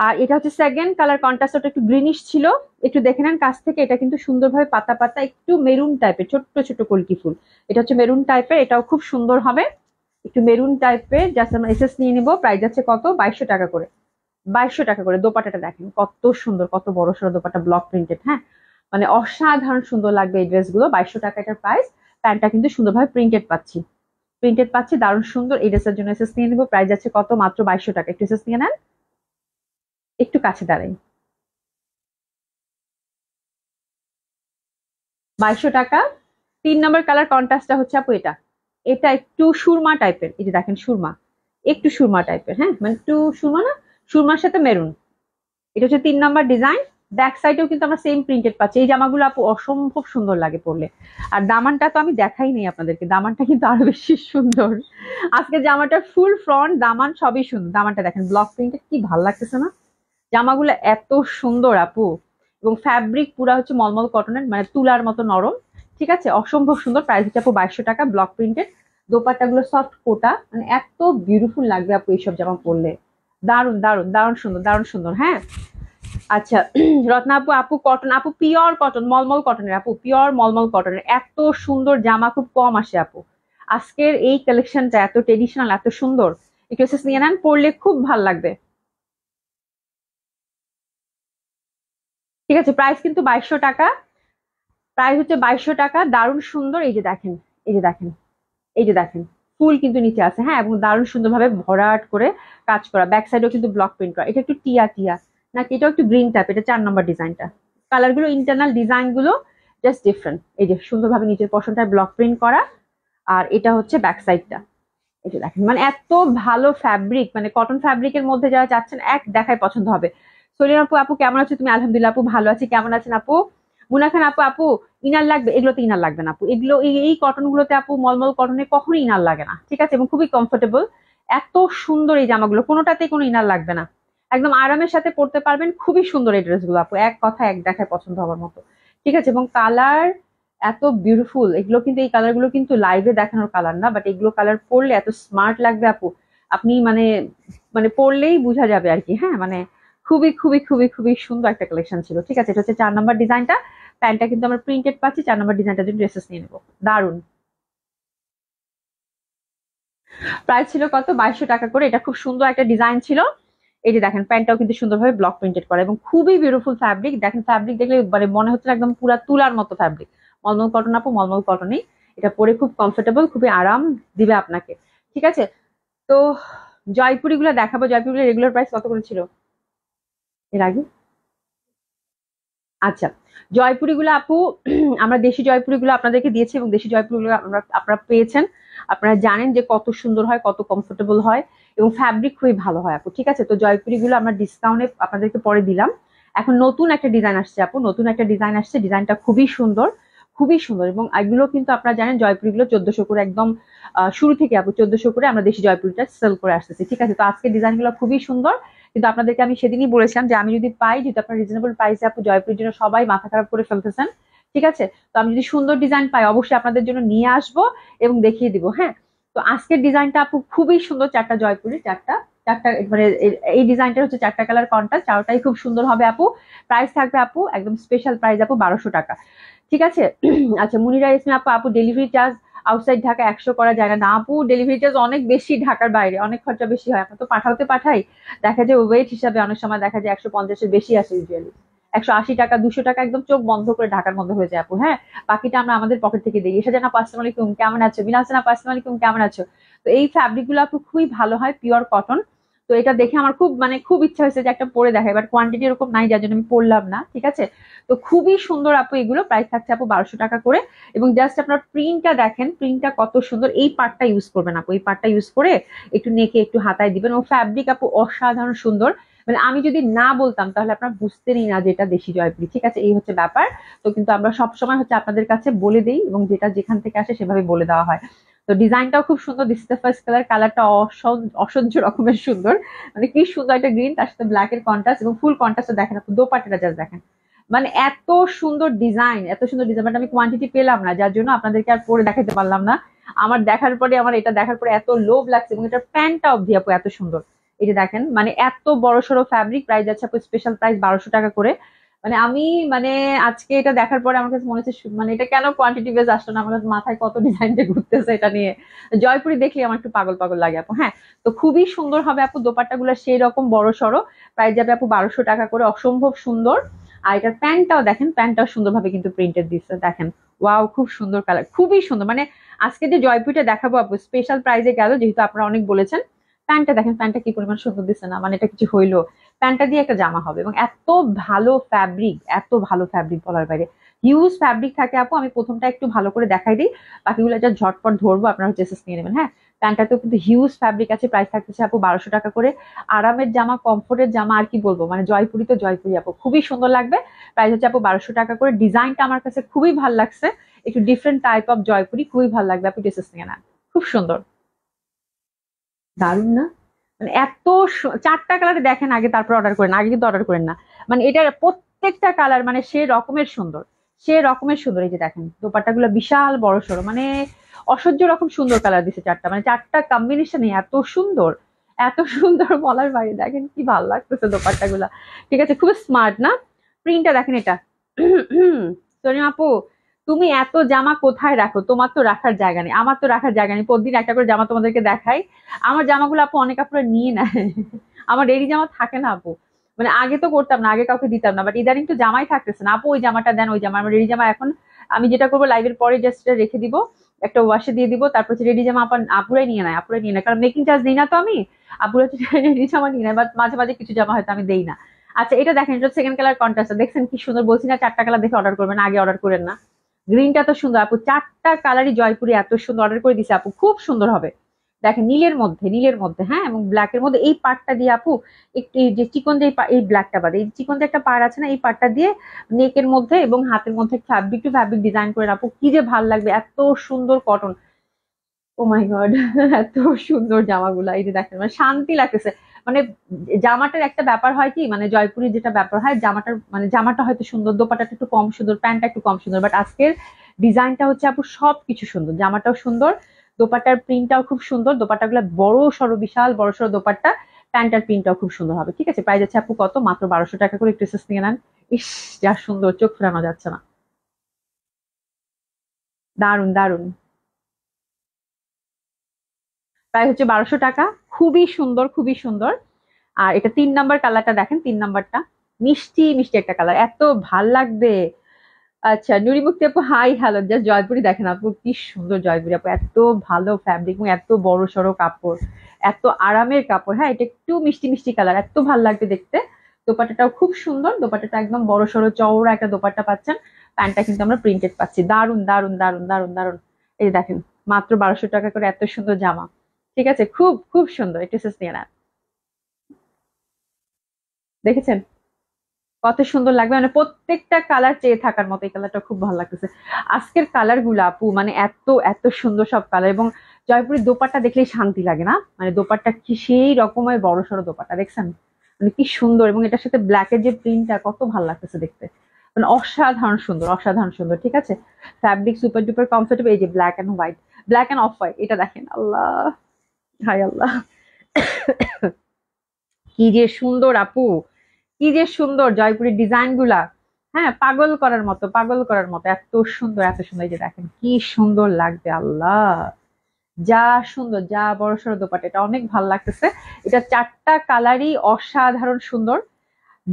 আর এটা হচ্ছে সেকেন্ড কালার কন্ট্রাস্ট একটু গ্রিনিশ ছিল একটু দেখে নেন কাছ থেকে এটা কিন্তু সুন্দরভাবে পাতা পাতা একটু মেরুন টাইপের ছোট্ট ছোট কলকি ফুল এটা হচ্ছে মেরুন টাইপের এটাও খুব সুন্দর হবে একটু মেরুন টাইপের জাস্ট আমরা এসএস নিয়ে নিবো প্রাইস আছে কত বাইশশো টাকা করে বাইশশো টাকা করে দোপাটাটা দেখেন কত সুন্দর কত বড় সড়ো দোপাটা ব্লক প্রিন্টেড হ্যাঁ মানে অসাধারণ সুন্দর লাগবে এই ড্রেসগুলো বাইশশো টাকা এটার প্রাইস প্যান্টটা কিন্তু সুন্দরভাবে প্রিন্টেড পাচ্ছি প্রিন্টেড পাচ্ছি দারুণ সুন্দর এই ড্রেসের জন্য এসএস নিয়ে নিবো প্রাইস আছে কত মাত্র বাইশশো টাকা একটু এসএস নিয়ে নেন একটু কাছে দাঁড়াই বাইশশো টাকা তিন নম্বর কালার কন্ট্রাস্টটা হচ্ছে আপু এটা এটা একটু সুরমা টাইপের এই যে দেখেন সুরমা একটু সুরমা টাইপের হ্যাঁ মানে একটু সুরমা না সুরমার সাথে মেরুন এটা হচ্ছে তিন নম্বর ডিজাইন ব্যাক সাইডেও কিন্তু আমরা সেম প্রিন্টেড পাচ্ছি এই জামাগুলো আপু অসম্ভব সুন্দর লাগে পরলে আর দামানটা তো আমি দেখাই নেই আপনাদেরকে দামানটা কিন্তু আরো বেশি সুন্দর আজকে জামাটা ফুল ফ্রন্ট দামান সবই সুন্দর দামানটা দেখেন ব্লক প্রিন্টেড কি ভাল লাগতেছে না জামাগুলো এত সুন্দর আপু এবং ফ্যাব্রিক পুরা হচ্ছে মলমল কটনের মানে তুলার মতো নরম ঠিক আছে অসম্ভব সুন্দর প্রাইস হচ্ছে আপু বাইশশো টাকা ব্লক প্রিন্টেড গুলো সফট কোটা মানে এত বিউটিফুল লাগবে আপু এইসব জামা পরলে দারুন দারুন দারুন সুন্দর দারুণ সুন্দর হ্যাঁ আচ্ছা রত্না আপু আপু কটন আপু পিওর কটন মলমল কটনের আপু পিওর মলমল কটনের এত সুন্দর জামা খুব কম আসে আপু আজকের এই কালেকশনটা এত ট্রেডিশনাল এত সুন্দর একটু নিয়ে নেন পড়লে খুব ভাল লাগবে ঠিক আছে প্রাইস কিন্তু বাইশশো টাকা প্রাইস হচ্ছে বাইশশো টাকা দারুণ সুন্দর এই যে দেখেন এই যে দেখেন এই যে দেখেন ফুল কিন্তু নিচে আছে হ্যাঁ এবং দারুণ সুন্দরভাবে ভরাট করে কাজ করা ব্যাক সাইডেও কিন্তু ব্লক প্রিন্ট করা এটা একটু টিয়া টিয়া নাকি এটাও একটু গ্রিন টাইপ এটা চার নম্বর ডিজাইনটা কালারগুলো ইন্টারনাল ডিজাইনগুলো জাস্ট ডিফারেন্ট এই যে সুন্দরভাবে নিচের পশনটায় ব্লক প্রিন্ট করা আর এটা হচ্ছে ব্যাক সাইডটা এই যে দেখেন মানে এত ভালো ফ্যাব্রিক মানে কটন ফ্যাব্রিকের মধ্যে যারা চাচ্ছেন এক দেখায় পছন্দ হবে সলিনা আপু আপু কেমন আছো তুমি আলহামদুলিল্লাহ আপু ভালো আছি কেমন আছেন আপু মুনা খান আপু আপু ইনার লাগবে এগুলোতে ইনার লাগবে না আপু এগুলো এই কটন গুলোতে আপু মলমল কটনে কখনো ইনার লাগে না ঠিক আছে এবং খুবই কমফোর্টেবল এত সুন্দর এই জামাগুলো কোনোটাতে কোনো ইনার লাগবে না একদম আরামের সাথে পড়তে পারবেন খুবই সুন্দর এই ড্রেসগুলো আপু এক কথা এক দেখায় পছন্দ হওয়ার মতো ঠিক আছে এবং কালার এত বিউটিফুল এগুলো কিন্তু এই কালারগুলো কিন্তু লাইভে দেখানোর কালার না বাট এগুলো কালার পরলে এত স্মার্ট লাগবে আপু আপনি মানে মানে পড়লেই বোঝা যাবে আর কি হ্যাঁ মানে খুবই খুবই খুবই খুবই সুন্দর একটা কালেকশন ছিল ঠিক আছে এটা হচ্ছে চার নাম্বার ডিজাইনটা প্যান্টটা কিন্তু আমরা প্রিন্টেড পাচ্ছি চার নাম্বার ডিজাইনটা জন্য ড্রেসেস নিয়ে নেবো দারুন প্রাইস ছিল কত বাইশশো টাকা করে এটা খুব সুন্দর একটা ডিজাইন ছিল এই যে দেখেন প্যান্টটাও কিন্তু সুন্দরভাবে ব্লক প্রিন্টেড করা এবং খুবই বিউটিফুল ফ্যাব্রিক দেখেন ফ্যাব্রিক দেখলে মানে মনে হচ্ছে একদম পুরা তুলার মতো ফ্যাব্রিক মলমল কটন আপু মলমল কটনই এটা পরে খুব কমফোর্টেবল খুবই আরাম দিবে আপনাকে ঠিক আছে তো জয়পুরিগুলো দেখাবো জয়পুরিগুলো রেগুলার প্রাইস কত করে ছিল এর আগে আচ্ছা জয়পুরিগুলো আপু আমরা দেশি জয়পুরিগুলো আপনাদেরকে দিয়েছি এবং দেশি জয়পুরিগুলো আমরা আপনারা পেয়েছেন আপনারা জানেন যে কত সুন্দর হয় কত কমফোর্টেবল হয় এবং ফ্যাব্রিক খুবই ভালো হয় আপু ঠিক আছে তো জয়পুরিগুলো আমরা ডিসকাউন্টে আপনাদেরকে পরে দিলাম এখন নতুন একটা ডিজাইন আসছে আপু নতুন একটা ডিজাইন আসছে ডিজাইনটা খুবই সুন্দর খুবই সুন্দর এবং এগুলো কিন্তু আপনারা জানেন জয়পুরিগুলো চোদ্দশো করে একদম শুরু থেকে আপু চোদ্দশো করে আমরা দেশি জয়পুরিটা সেল করে আসতেছি ঠিক আছে তো আজকে ডিজাইনগুলো খুবই সুন্দর কিন্তু আপনাদেরকে আমি সেদিনই বলেছিলাম যে আমি যদি পাই যদি আপনার রিজনেবল প্রাইসে আপনি জয়পুরের জন্য সবাই মাথা খারাপ করে ফেলতেছেন ঠিক আছে তো আমি যদি সুন্দর ডিজাইন পাই অবশ্যই আপনাদের জন্য নিয়ে আসবো এবং দেখিয়ে দিব হ্যাঁ তো আজকের ডিজাইনটা আপু খুবই সুন্দর চারটা জয়পুরের চারটা চারটা মানে এই ডিজাইনটা হচ্ছে চারটা কালার কন্ট্রাস্ট চারটাই খুব সুন্দর হবে আপু প্রাইস থাকবে আপু একদম স্পেশাল প্রাইস আপু বারোশো টাকা ঠিক আছে আচ্ছা মুনিরা ইসলাম আপু আপু ডেলিভারি চার্জ আউটসাইড ঢাকা একশো করা যায় না আপু ডেলিভারি চার্জ অনেক বেশি ঢাকার বাইরে অনেক খরচা বেশি হয় আমরা তো পাঠাতে পাঠাই দেখা যায় ওয়েট হিসাবে অনেক সময় দেখা যায় একশো পঞ্চাশের বেশি আসে ইউজুয়ালি একশো আশি টাকা দুশো টাকা একদম চোখ বন্ধ করে ঢাকার মধ্যে হয়ে যায় আপু হ্যাঁ বাকিটা আমরা আমাদের পকেট থেকে দিই এসে জানা পার্সোনালি আলাইকুম কেমন আছো বিনা জানা পার্সোনালি কেমন আছো তো এই ফ্যাব্রিকগুলো আপু খুবই ভালো হয় পিওর কটন তো এটা দেখে আমার খুব মানে খুব ইচ্ছা হয়েছে যে একটা পরে দেখা এবার কোয়ান্টিটি এরকম নাই যার জন্য আমি পড়লাম না ঠিক আছে তো খুবই সুন্দর আপু এগুলো প্রাইস থাকছে আপু বারোশো টাকা করে এবং জাস্ট আপনার প্রিন্টটা দেখেন প্রিন্টটা কত সুন্দর এই পার্টটা ইউজ করবেন আপু এই পার্টটা ইউজ করে একটু নেকে একটু হাতায় দিবেন ও ফ্যাব্রিক আপু অসাধারণ সুন্দর মানে আমি যদি না বলতাম তাহলে আপনার বুঝতেনই না যে এটা দেশি জয়পুরি ঠিক আছে এই হচ্ছে ব্যাপার তো কিন্তু আমরা সবসময় হচ্ছে আপনাদের কাছে বলে দিই এবং যেটা যেখান থেকে আসে সেভাবে বলে দেওয়া হয় তো ডিজাইনটাও খুব সুন্দর দিস দ্য ফার্স্ট কালার কালারটা অসহ্য রকমের সুন্দর মানে কি সুন্দর একটা গ্রিন তার সাথে ব্ল্যাক এর কন্ট্রাস্ট এবং ফুল কন্ট্রাস্ট দেখেন আপনি দোপাটাটা জাস্ট দেখেন মানে এত সুন্দর ডিজাইন এত সুন্দর ডিজাইন মানে আমি কোয়ান্টিটি পেলাম না যার জন্য আপনাদেরকে আর পরে দেখাতে পারলাম না আমার দেখার পরে আমার এটা দেখার পরে এত লোভ লাগছে এবং এটার প্যান্টটা অবধি আপু এত সুন্দর এটা দেখেন মানে এত বড় সড়ো ফ্যাব্রিক প্রাইস যাচ্ছে আপু স্পেশাল প্রাইস বারোশো টাকা করে মানে আমি মানে আজকে এটা দেখার পরে আমার কাছে মনে হচ্ছে মানে এটা কেন কোয়ান্টিটি বেস আসলো না আমার মাথায় কত ডিজাইন দিয়ে ঘুরতেছে এটা নিয়ে জয়পুরি দেখলে আমার একটু পাগল পাগল লাগে আপু হ্যাঁ তো খুবই সুন্দর হবে আপু দোপাট্টা গুলো সেই রকম বড় সড়ো প্রায় যাবে আপু বারোশো টাকা করে অসম্ভব সুন্দর আর এটার প্যান্টটাও দেখেন প্যান্টটাও সুন্দরভাবে কিন্তু প্রিন্টেড দিচ্ছে দেখেন ওয়াও খুব সুন্দর কালার খুবই সুন্দর মানে আজকে যে জয়পুরিটা দেখাবো আপু স্পেশাল প্রাইজে গেল যেহেতু আপনারা অনেক বলেছেন প্যান্টটা দেখেন প্যান্টটা কি পরিমাণ সুন্দর দিচ্ছে না মানে এটা কিছু হইলো প্যান্টটা দিয়ে একটা জামা হবে এবং এত ভালো ফ্যাব্রিক এত ভালো ফ্যাব্রিক বলার বাইরে হিউজ ফ্যাব্রিক থাকে আপু আমি প্রথমটা একটু ভালো করে দেখাই দিই বাকিগুলো যা ঝটপট ধরবো আপনারা হচ্ছে এসেস নিয়ে নেবেন হ্যাঁ প্যান্টটাতেও কিন্তু হিউজ ফ্যাব্রিক আছে প্রাইস থাকতেছে আপু বারোশো টাকা করে আরামের জামা কমফোর্টের জামা আর কি বলবো মানে জয়পুরি তো জয়পুরি আপু খুবই সুন্দর লাগবে প্রাইস হচ্ছে আপু বারোশো টাকা করে ডিজাইনটা আমার কাছে খুবই ভাল লাগছে একটু ডিফারেন্ট টাইপ অফ জয়পুরি খুবই ভাল লাগবে আপনি ড্রেসেস নিয়ে না খুব সুন্দর দারুণ না মানে এত চারটা কালার দেখেন আগে তারপর অর্ডার করেন আগে কিন্তু অর্ডার করেন না মানে এটার প্রত্যেকটা কালার মানে সে রকমের সুন্দর সে রকমের সুন্দর এই যে দেখেন গুলো বিশাল বড় সড়ো মানে অসহ্য রকম সুন্দর কালার দিছে চারটা মানে চারটা কম্বিনেশন এত সুন্দর এত সুন্দর বলার বাইরে দেখেন কি ভালো লাগতেছে দোপাট্টাগুলা ঠিক আছে খুব স্মার্ট না প্রিন্টটা দেখেন এটা সরি আপু তুমি এত জামা কোথায় রাখো তোমার তো রাখার জায়গা নেই আমার তো রাখার জায়গা নেই প্রতিদিন একটা করে জামা তোমাদেরকে দেখাই আমার জামাগুলো আপু অনেক আপনার নিয়ে নেয় আমার রেডি জামা থাকে না আপু মানে আগে তো করতাম না আগে কাউকে দিতাম না বাট ইদানিং তো জামাই থাকতেছে না আপু ওই জামাটা দেন ওই জামা আমার রেডি জামা এখন আমি যেটা করবো লাইভের পরে জাস্ট রেখে দিব একটা ওয়াশে দিয়ে দিব তারপর হচ্ছে রেডি জামা আপনার আপুরাই নিয়ে নেয় আপুরাই নিয়ে নেয় কারণ মেকিং চার্জ দিই না তো আমি আপুরা রেডি জামা নিয়ে নেয় বাট মাঝে মাঝে কিছু জামা হয়তো আমি দেই না আচ্ছা এটা দেখেন এটা সেকেন্ড কালার কন্ট্রাস্ট দেখছেন কি সুন্দর বলছি না চারটা কালার দেখে অর্ডার করবেন আগে অর্ডার করেন না গ্রিনটা তো সুন্দর আপু চারটা কালারই জয়পুরি এত সুন্দর অর্ডার করে দিছে আপু খুব সুন্দর হবে দেখেন নীলের মধ্যে নীলের মধ্যে হ্যাঁ এবং ব্ল্যাকের মধ্যে এই পার্টটা দিয়ে আপু একটু এই যে চিকন যে এই ব্ল্যাকটা বাদে এই চিকন যে একটা পার আছে না এই পার্টটা দিয়ে নেকের মধ্যে এবং হাতের মধ্যে ফ্যাব্রিক টু ফ্যাব্রিক ডিজাইন করে আপু কি যে ভাল লাগবে এত সুন্দর কটন ও মাই গড এত সুন্দর জামাগুলা এই যে দেখেন মানে শান্তি লাগতেছে মানে জামাটার একটা ব্যাপার হয় কি মানে জয়পুরি যেটা ব্যাপার হয় জামাটার মানে জামাটা হয়তো সুন্দর দোপাটাটা একটু কম সুন্দর প্যান্টটা একটু কম সুন্দর বাট আজকের ডিজাইনটা হচ্ছে আপু সব কিছু সুন্দর জামাটাও সুন্দর দোপাটার প্রিন্টটাও খুব সুন্দর দোপাটাগুলো বড় সড় বিশাল বড় সড় দোপাট্টা প্যান্টার প্রিন্টটাও খুব সুন্দর হবে ঠিক আছে প্রাইস আছে আপু কত মাত্র বারোশো টাকা করে ড্রেসেস নিয়ে নেন ইস যা সুন্দর চোখ ফেরানো যাচ্ছে না দারুন দারুন প্রায় হচ্ছে বারোশো টাকা খুবই সুন্দর খুবই সুন্দর আর এটা তিন নাম্বার কালারটা দেখেন তিন নাম্বারটা মিষ্টি মিষ্টি একটা কালার এত ভাল লাগবে আচ্ছা নুরিমুক্তি আপু হাই হ্যালো জাস্ট জয়পুরি দেখেন আপু কি সুন্দর জয়পুরি আপু এত ভালো ফ্যাব্রিক এত বড় সড়ো কাপড় এত আরামের কাপড় হ্যাঁ এটা একটু মিষ্টি মিষ্টি কালার এত ভাল লাগবে দেখতে দোপাটাটাও খুব সুন্দর দোপাটাটা একদম বড় সড়ো চওড়া একটা দোপাটা পাচ্ছেন প্যান্টটা কিন্তু আমরা প্রিন্টেড পাচ্ছি দারুন দারুন দারুন দারুন দারুন এই দেখেন মাত্র বারোশো টাকা করে এত সুন্দর জামা ঠিক আছে খুব খুব সুন্দর একটু সেস নিয়ে নেন দেখেছেন কত সুন্দর লাগবে মানে প্রত্যেকটা কালার চেয়ে থাকার মতো এই কালারটা খুব ভালো লাগতেছে আজকের কালার গুলো আপু মানে এত এত সুন্দর সব কালার এবং জয়পুরের দোপারটা দেখলেই শান্তি লাগে না মানে দোপারটা কি সেই রকমের বড় সড়ো দোপারটা দেখছেন মানে কি সুন্দর এবং এটার সাথে ব্ল্যাকের যে প্রিন্টটা কত ভালো লাগতেছে দেখতে মানে অসাধারণ সুন্দর অসাধারণ সুন্দর ঠিক আছে ফ্যাব্রিক সুপার ডুপার কমফোর্টেবল এই যে black and white black and off white এটা দেখেন আল্লাহ হাই আল্লাহ কি যে সুন্দর আপু কি যে সুন্দর জয়পুরের ডিজাইন গুলা হ্যাঁ পাগল করার মতো পাগল করার মতো এত সুন্দর এত সুন্দর যে দেখেন কি সুন্দর লাগবে আল্লাহ যা সুন্দর যা বড় সড়ো দোপাট এটা অনেক ভাল লাগতেছে এটা চারটা কালারই অসাধারণ সুন্দর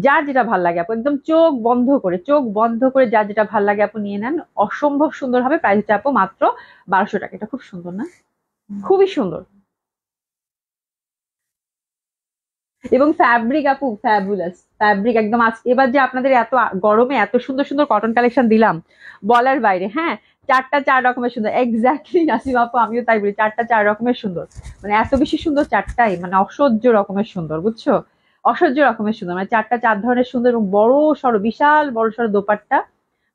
যার যেটা ভাল লাগে আপু একদম চোখ বন্ধ করে চোখ বন্ধ করে যার যেটা ভাল লাগে আপু নিয়ে নেন অসম্ভব সুন্দর হবে প্রাইসটা আপু মাত্র বারোশো টাকা এটা খুব সুন্দর না খুবই সুন্দর এবং ফ্যাব্রিক আপু ফ্যাবুলাস ফ্যাব্রিক একদম আজ এবার যে আপনাদের এত গরমে এত সুন্দর সুন্দর কটন কালেকশন দিলাম বলার বাইরে হ্যাঁ চারটা চার রকমের সুন্দর এক্স্যাক্টলি নাসিম আপু আমিও তাই বলি চারটা চার রকমের সুন্দর মানে এত বেশি সুন্দর চারটাই মানে অসহ্য রকমের সুন্দর বুঝছো অসহ্য রকমের সুন্দর মানে চারটা চার ধরনের সুন্দর এবং বড় সড়ো বিশাল বড় সড়ো দোপাট্টা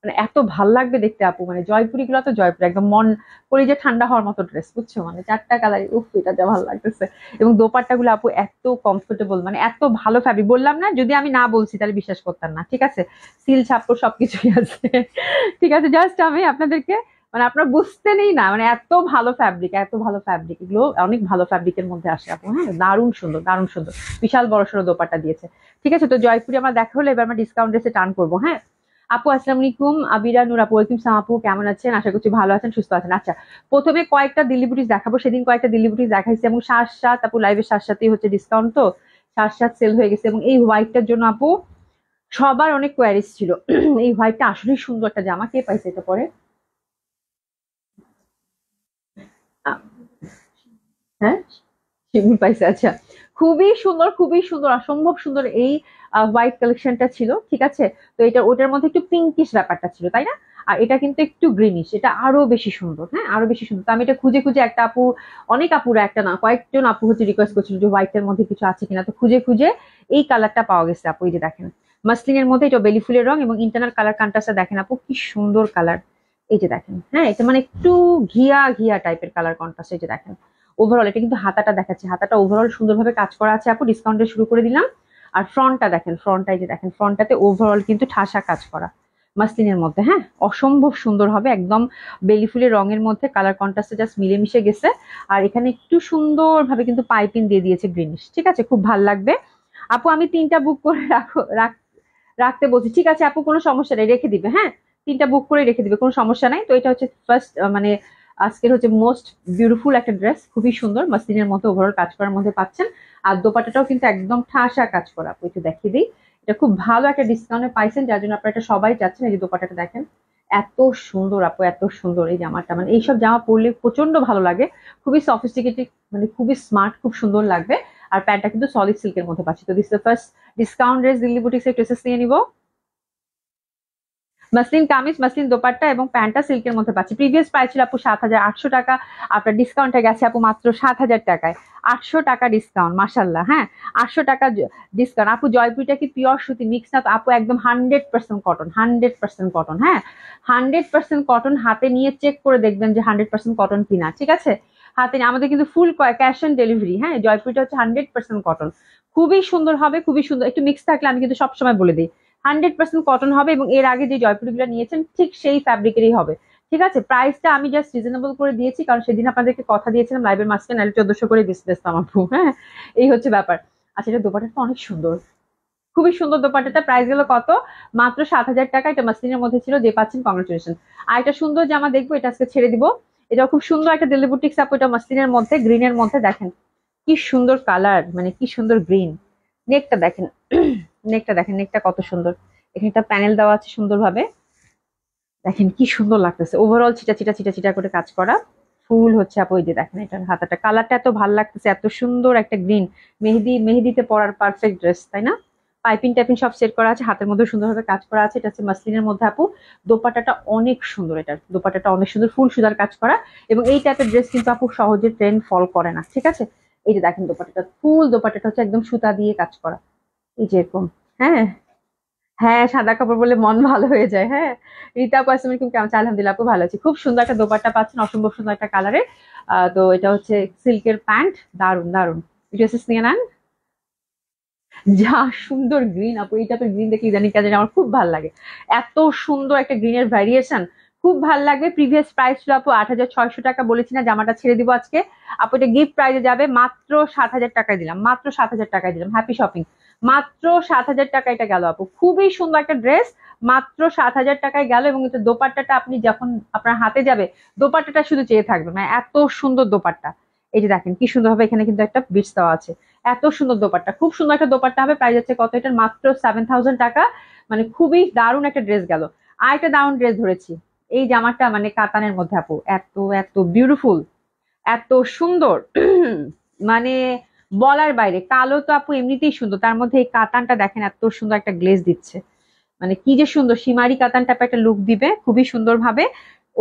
মানে এত ভাল লাগবে দেখতে আপু মানে জয়পুরি গুলো তো জয়পুরি একদম মন করি যে ঠান্ডা হওয়ার মতো ড্রেস বুঝছো মানে চারটা কালার উফ এটা যা ভালো লাগতেছে এবং দোপাট্টা গুলো আপু এত কমফোর্টেবল মানে এত ভালো ফ্যাব্রিক বললাম না যদি আমি না বলছি তাহলে বিশ্বাস করতাম না ঠিক আছে সিল ছাপ্পর সবকিছুই আছে ঠিক আছে জাস্ট আমি আপনাদেরকে মানে আপনার বুঝতে নেই না মানে এত ভালো ফ্যাব্রিক এত ভালো ফ্যাব্রিক এগুলো অনেক ভালো ফ্যাব্রিকের মধ্যে আসে আপু হ্যাঁ দারুণ সুন্দর দারুণ সুন্দর বিশাল বড় সড়ো দোপাটা দিয়েছে ঠিক আছে তো জয়পুরি আমার দেখা হলে এবার আমরা ডিসকাউন্ট এসে টান করবো হ্যাঁ আপু আসসালামু আলাইকুম আবিরা নুর আপু ওয়ালাইকুম সাম আপু কেমন আছেন আশা করছি ভালো আছেন সুস্থ আছেন আচ্ছা প্রথমে কয়েকটা ডেলিভারিজ দেখাবো সেদিন কয়েকটা ডেলিভারিজ দেখাইছি এবং সাত সাত আপু লাইভের সাত সাথেই হচ্ছে ডিসকাউন্ট তো সাত সাত সেল হয়ে গেছে এবং এই হোয়াইটটার জন্য আপু সবার অনেক কোয়ারিজ ছিল এই হোয়াইটটা আসলেই সুন্দর একটা জামা কে পাইছে এটা পরে হ্যাঁ পাইছে আচ্ছা খুবই সুন্দর খুবই সুন্দর অসম্ভব সুন্দর এই হোয়াইট কালেকশনটা ছিল ঠিক আছে তো এটা ওটার মধ্যে একটু পিঙ্কিশ ব্যাপারটা ছিল তাই না আর এটা কিন্তু একটু গ্রিনিশ এটা আরো বেশি সুন্দর হ্যাঁ আরো বেশি সুন্দর আমি এটা খুঁজে খুঁজে একটা আপু অনেক আপুরা একটা না কয়েকজন আপু হচ্ছে রিকোয়েস্ট করছিল যে হোয়াইটের মধ্যে কিছু আছে কিনা তো খুঁজে খুঁজে এই কালারটা পাওয়া গেছে আপু এই যে দেখেন এর মধ্যে এটা বেলি ফুলের রং এবং ইন্টারনাল কালার কান্টাসটা দেখেন আপু কি সুন্দর কালার এই যে দেখেন হ্যাঁ এটা মানে একটু ঘিয়া ঘিয়া টাইপের কালার কন্ট্রাস্ট এই যে দেখেন ওভারঅল এটা কিন্তু হাতাটা দেখাচ্ছে হাতাটা ওভারঅল সুন্দরভাবে কাজ করা আছে আপু ডিসকাউন্টে শুরু করে দিলাম আর ফ্রন্টটা দেখেন ফ্রন্টটাই যে দেখেন ফ্রন্টটাতে ওভারঅল কিন্তু ঠাসা কাজ করা মাসলিনের মধ্যে হ্যাঁ অসম্ভব সুন্দর হবে একদম বেলিফুলের রঙের মধ্যে কালার কন্ট্রাস্টে জাস্ট মিলেমিশে গেছে আর এখানে একটু সুন্দরভাবে কিন্তু পাইপিং দিয়ে দিয়েছে গ্রিনিশ ঠিক আছে খুব ভাল লাগবে আপু আমি তিনটা বুক করে রাখো রাখতে বলছি ঠিক আছে আপু কোনো সমস্যা নেই রেখে দিবে হ্যাঁ তিনটা বুক করে রেখে দিবে কোনো সমস্যা নাই তো এটা হচ্ছে ফার্স্ট মানে আজকের হচ্ছে মোস্ট বিউটিফুল একটা ড্রেস খুবই সুন্দর মাসিনের মতো ওভারঅল কাজ করার মধ্যে পাচ্ছেন আর দোপাটাটাও কিন্তু একদম ঠাসা কাজ করা একটু দেখিয়ে দিই এটা খুব ভালো একটা ডিসকাউন্টে পাইছেন যার জন্য আপনারা এটা সবাই চাচ্ছেন এই যে দোপাটাটা দেখেন এত সুন্দর আপু এত সুন্দর এই জামাটা মানে এইসব জামা পরলে প্রচন্ড ভালো লাগে খুবই সফিস্টিকেটেড মানে খুবই স্মার্ট খুব সুন্দর লাগবে আর প্যান্টটা কিন্তু সলিড সিল্কের মধ্যে পাচ্ছি তো this the first discount dress Delhi boutiques একটু এসেস নিয়ে নিবো মাসলিন কামিজ মাসলিন দোপাট্টা এবং প্যান্টটা সিল্কের মধ্যে পাচ্ছি প্রিভিয়াস প্রাইস ছিল আপু সাত হাজার আটশো টাকা আপনার ডিসকাউন্টে গেছে আপু মাত্র সাত হাজার টাকায় আটশো টাকা ডিসকাউন্ট মাসাল্লাহ হ্যাঁ আটশো টাকা ডিসকাউন্ট আপু জয়পুরিটা কি পিওর সুতি মিক্স না আপু একদম hundred percent cotton hundred percent cotton হ্যাঁ হান্ড্রেড পার্সেন্ট কটন হাতে নিয়ে চেক করে দেখবেন যে হান্ড্রেড পার্সেন্ট কটন কিনা ঠিক আছে হাতে আমাদের কিন্তু ফুল ক্যাশ অন ডেলিভারি হ্যাঁ জয়পুরিটা হচ্ছে হান্ড্রেড পার্সেন্ট কটন খুবই সুন্দর হবে খুবই সুন্দর একটু মিক্স থাকলে আমি কিন্তু সবসময় বলে দিই হান্ড্রেড পার্সেন্ট কটন হবে এবং এর আগে যে জয়পুরিগুলো নিয়েছেন ঠিক সেই ফ্যাব্রিকেরই হবে ঠিক আছে প্রাইসটা আমি জাস্ট রিজনেবল করে দিয়েছি কারণ সেদিন আপনাদেরকে কথা দিয়েছিলাম লাইভের মাঝখানে নাহলে চোদ্দশো করে বিসনেস আপু হ্যাঁ এই হচ্ছে ব্যাপার আচ্ছা এটা দোপাটাটা অনেক সুন্দর খুবই সুন্দর দোপাটাটা প্রাইস গেলো কত মাত্র সাত হাজার টাকা এটা মাসলিনের মধ্যে ছিল যে পাচ্ছেন কংগ্রেচুলেশন আর একটা সুন্দর জামা দেখবো এটা আজকে ছেড়ে দিব এটা খুব সুন্দর একটা দিল্লিবুটিক্স সাপ এটা মাসলিনের মধ্যে গ্রিনের মধ্যে দেখেন কি সুন্দর কালার মানে কি সুন্দর গ্রিন নেকটা দেখেন নেকটা দেখেন নেকটা কত সুন্দর এখানে একটা প্যানেল দেওয়া আছে সুন্দরভাবে দেখেন কি সুন্দর লাগতেছে ওভারঅল ছিটা ছিটা ছিটা ছিটা করে কাজ করা ফুল হচ্ছে আপু এই যে দেখেন এটার হাতাটা কালারটা এত ভালো লাগতেছে এত সুন্দর একটা গ্রিন মেহেদি মেহেদিতে পরার পারফেক্ট ড্রেস তাই না পাইপিং টাইপিং সব সেট করা আছে হাতের মধ্যে সুন্দরভাবে কাজ করা আছে এটা হচ্ছে মাসলিনের মধ্যে আপু দোপাটাটা অনেক সুন্দর এটা দোপাটাটা অনেক সুন্দর ফুল সুদার কাজ করা এবং এই টাইপের ড্রেস কিন্তু আপু সহজে ট্রেন্ড ফল করে না ঠিক আছে এই যে দেখেন দোপাটাটা ফুল দোপাটাটা হচ্ছে একদম সুতা দিয়ে কাজ করা যেরকম হ্যাঁ হ্যাঁ সাদা কাপড় বলে মন ভালো হয়ে যায় হ্যাঁ রীতা পাসমের কিন্তু কেমন আলহামদুলিল্লাহ আপু ভালো আছে খুব সুন্দর একটা দোপাট্টা পাচ্ছেন অসম্ভব সুন্দর একটা কালারে তো এটা হচ্ছে সিল্কের প্যান্ট দারুন দারুন ড্রেসেস নিয়ে নেন যা সুন্দর গ্রিন আপু এটা তো গ্রিন দেখে ইদানিং কাজে আমার খুব ভালো লাগে এত সুন্দর একটা গ্রিনের ভ্যারিয়েশন খুব ভালো লাগে প্রিভিয়াস প্রাইস ছিল আপু আট হাজার ছয়শো টাকা বলেছি না জামাটা ছেড়ে দিব আজকে আপু এটা গিফট প্রাইজে যাবে মাত্র সাত হাজার টাকায় দিলাম মাত্র সাত হাজার টাকায় দিলাম হ্যাপি শপিং মাত্র সাত হাজার টাকা এটা গেল আপু খুবই সুন্দর একটা ড্রেস মাত্র সাত হাজার টাকায় গেল এবং দোপাট্টাটা আপনি যখন আপনার হাতে যাবে দোপাট্টাটা শুধু চেয়ে থাকবে না মানে এত সুন্দর দোপাট্টা এই যে দেখেন কি সুন্দরভাবে এখানে কিন্তু একটা বিচ দেওয়া আছে এত সুন্দর দোপাট্টা খুব সুন্দর একটা দোপাট্টা হবে প্রাইস হচ্ছে কত এটার মাত্র সেভেন থাউজেন্ড টাকা মানে খুবই দারুণ একটা ড্রেস গেল আর একটা দারুণ ড্রেস ধরেছি এই জামাটা মানে কাতানের মধ্যে আপু এত এত বিউটিফুল এত সুন্দর মানে বলার বাইরে কালো তো আপু এমনিতেই সুন্দর তার মধ্যে এই কাতানটা দেখেন এত সুন্দর একটা গ্লেজ দিচ্ছে মানে কি যে সুন্দর সীমারি কাতান টাইপের একটা লুক দিবে খুবই সুন্দরভাবে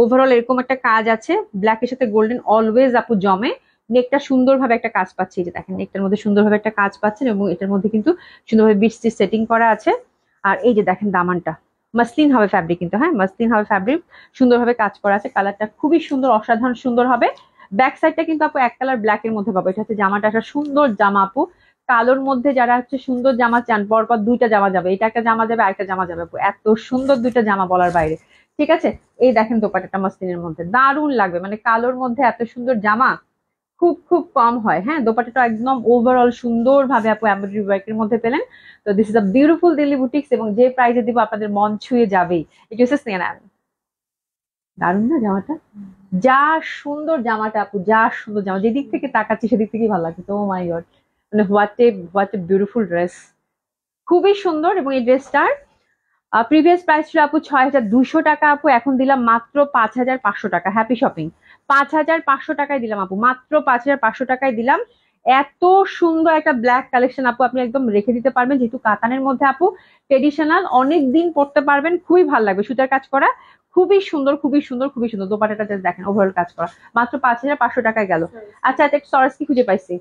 ওভারঅল এরকম একটা কাজ আছে ব্ল্যাকের সাথে গোল্ডেন অলওয়েজ আপু জমে নেকটা সুন্দরভাবে একটা কাজ পাচ্ছে এই যে দেখেন নেকটার মধ্যে সুন্দরভাবে একটা কাজ পাচ্ছেন এবং এটার মধ্যে কিন্তু সুন্দরভাবে বিটসির সেটিং করা আছে আর এই যে দেখেন দামানটা মাসলিন হবে ফ্যাব্রিক কিন্তু হ্যাঁ মাসলিন হবে ফ্যাব্রিক সুন্দরভাবে কাজ করা আছে কালারটা খুবই সুন্দর অসাধারণ সুন্দর হবে ব্যাক সাইডটা কিন্তু আপু এক কালার ব্ল্যাক এর মধ্যে পাবো এটা হচ্ছে জামাটা একটা সুন্দর জামা আপু কালোর মধ্যে যারা হচ্ছে সুন্দর জামা চান পরপর দুইটা জামা যাবে এটা একটা জামা যাবে আরেকটা জামা যাবে আপু এত সুন্দর দুইটা জামা বলার বাইরে ঠিক আছে এই দেখেন দোপাটাটা মাস্তিনের মধ্যে দারুণ লাগবে মানে কালোর মধ্যে এত সুন্দর জামা খুব খুব কম হয় হ্যাঁ দোপাটাটা একদম ওভারঅল সুন্দর ভাবে আপু এমব্রয়ডারি এর মধ্যে পেলেন তো this is a beautiful Delhi boutiques এবং যে প্রাইজে দিব আপনাদের মন ছুঁয়ে যাবেই এটা হচ্ছে স্নেহান দারুণ না জামাটা যা সুন্দর জামাটা আপু যা সুন্দর জামা যেদিক থেকে তাকাচ্ছি সেদিক থেকে ভালো লাগছে তো মাই গড মানে what a what a beautiful dress খুবই সুন্দর এবং এই ড্রেসটার প্রিভিয়াস প্রাইস ছিল আপু ছয় হাজার দুশো টাকা আপু এখন দিলাম মাত্র পাঁচ হাজার পাঁচশো টাকা হ্যাপি শপিং পাঁচ হাজার পাঁচশো টাকায় দিলাম আপু মাত্র পাঁচ হাজার পাঁচশো টাকায় দিলাম এত সুন্দর একটা ব্ল্যাক কালেকশন আপু আপনি একদম রেখে দিতে পারবেন যেহেতু কাতানের মধ্যে আপু ট্রেডিশনাল অনেক দিন পড়তে পারবেন খুবই ভালো লাগবে সুতার কাজ করা খুবই সুন্দর খুবই সুন্দর খুবই সুন্দর দোপাটাটা জাস্ট দেখেন ওভারঅল কাজ করা মাত্র পাঁচ হাজার পাঁচশো টাকায় গেল আচ্ছা এটা সরস কি খুঁজে পাইছি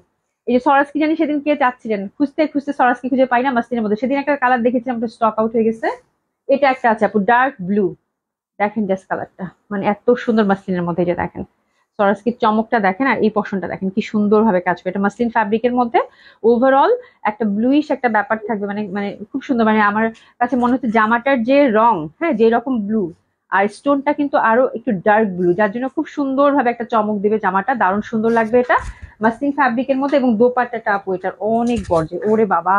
এই যে সরাজ কি জানি সেদিন কে চাচ্ছিলেন খুঁজতে খুঁজতে সরাজ কি খুঁজে পাই না মাস্তিনের মধ্যে সেদিন একটা কালার দেখেছিলাম স্টক আউট হয়ে গেছে এটা একটা আছে আপু ডার্ক ব্লু দেখেন জাস্ট কালারটা মানে এত সুন্দর মাস্তিনের মধ্যে যে দেখেন সরাসকি চমকটা দেখেন আর এই পশনটা দেখেন কি সুন্দরভাবে কাজ করে এটা মাসলিন ফ্যাব্রিকের মধ্যে ওভারঅল একটা ব্লুইশ একটা ব্যাপার থাকবে মানে মানে খুব সুন্দর মানে আমার কাছে মনে হচ্ছে জামাটার যে রং হ্যাঁ যে রকম ব্লু আর স্টোনটা কিন্তু আরো একটু ডার্ক ব্লু যার জন্য খুব সুন্দরভাবে একটা চমক দিবে জামাটা দারুণ সুন্দর লাগবে এটা মাসলিন ফ্যাব্রিকের মধ্যে এবং দোপাটা আপু এটার অনেক গর্জে ওরে বাবা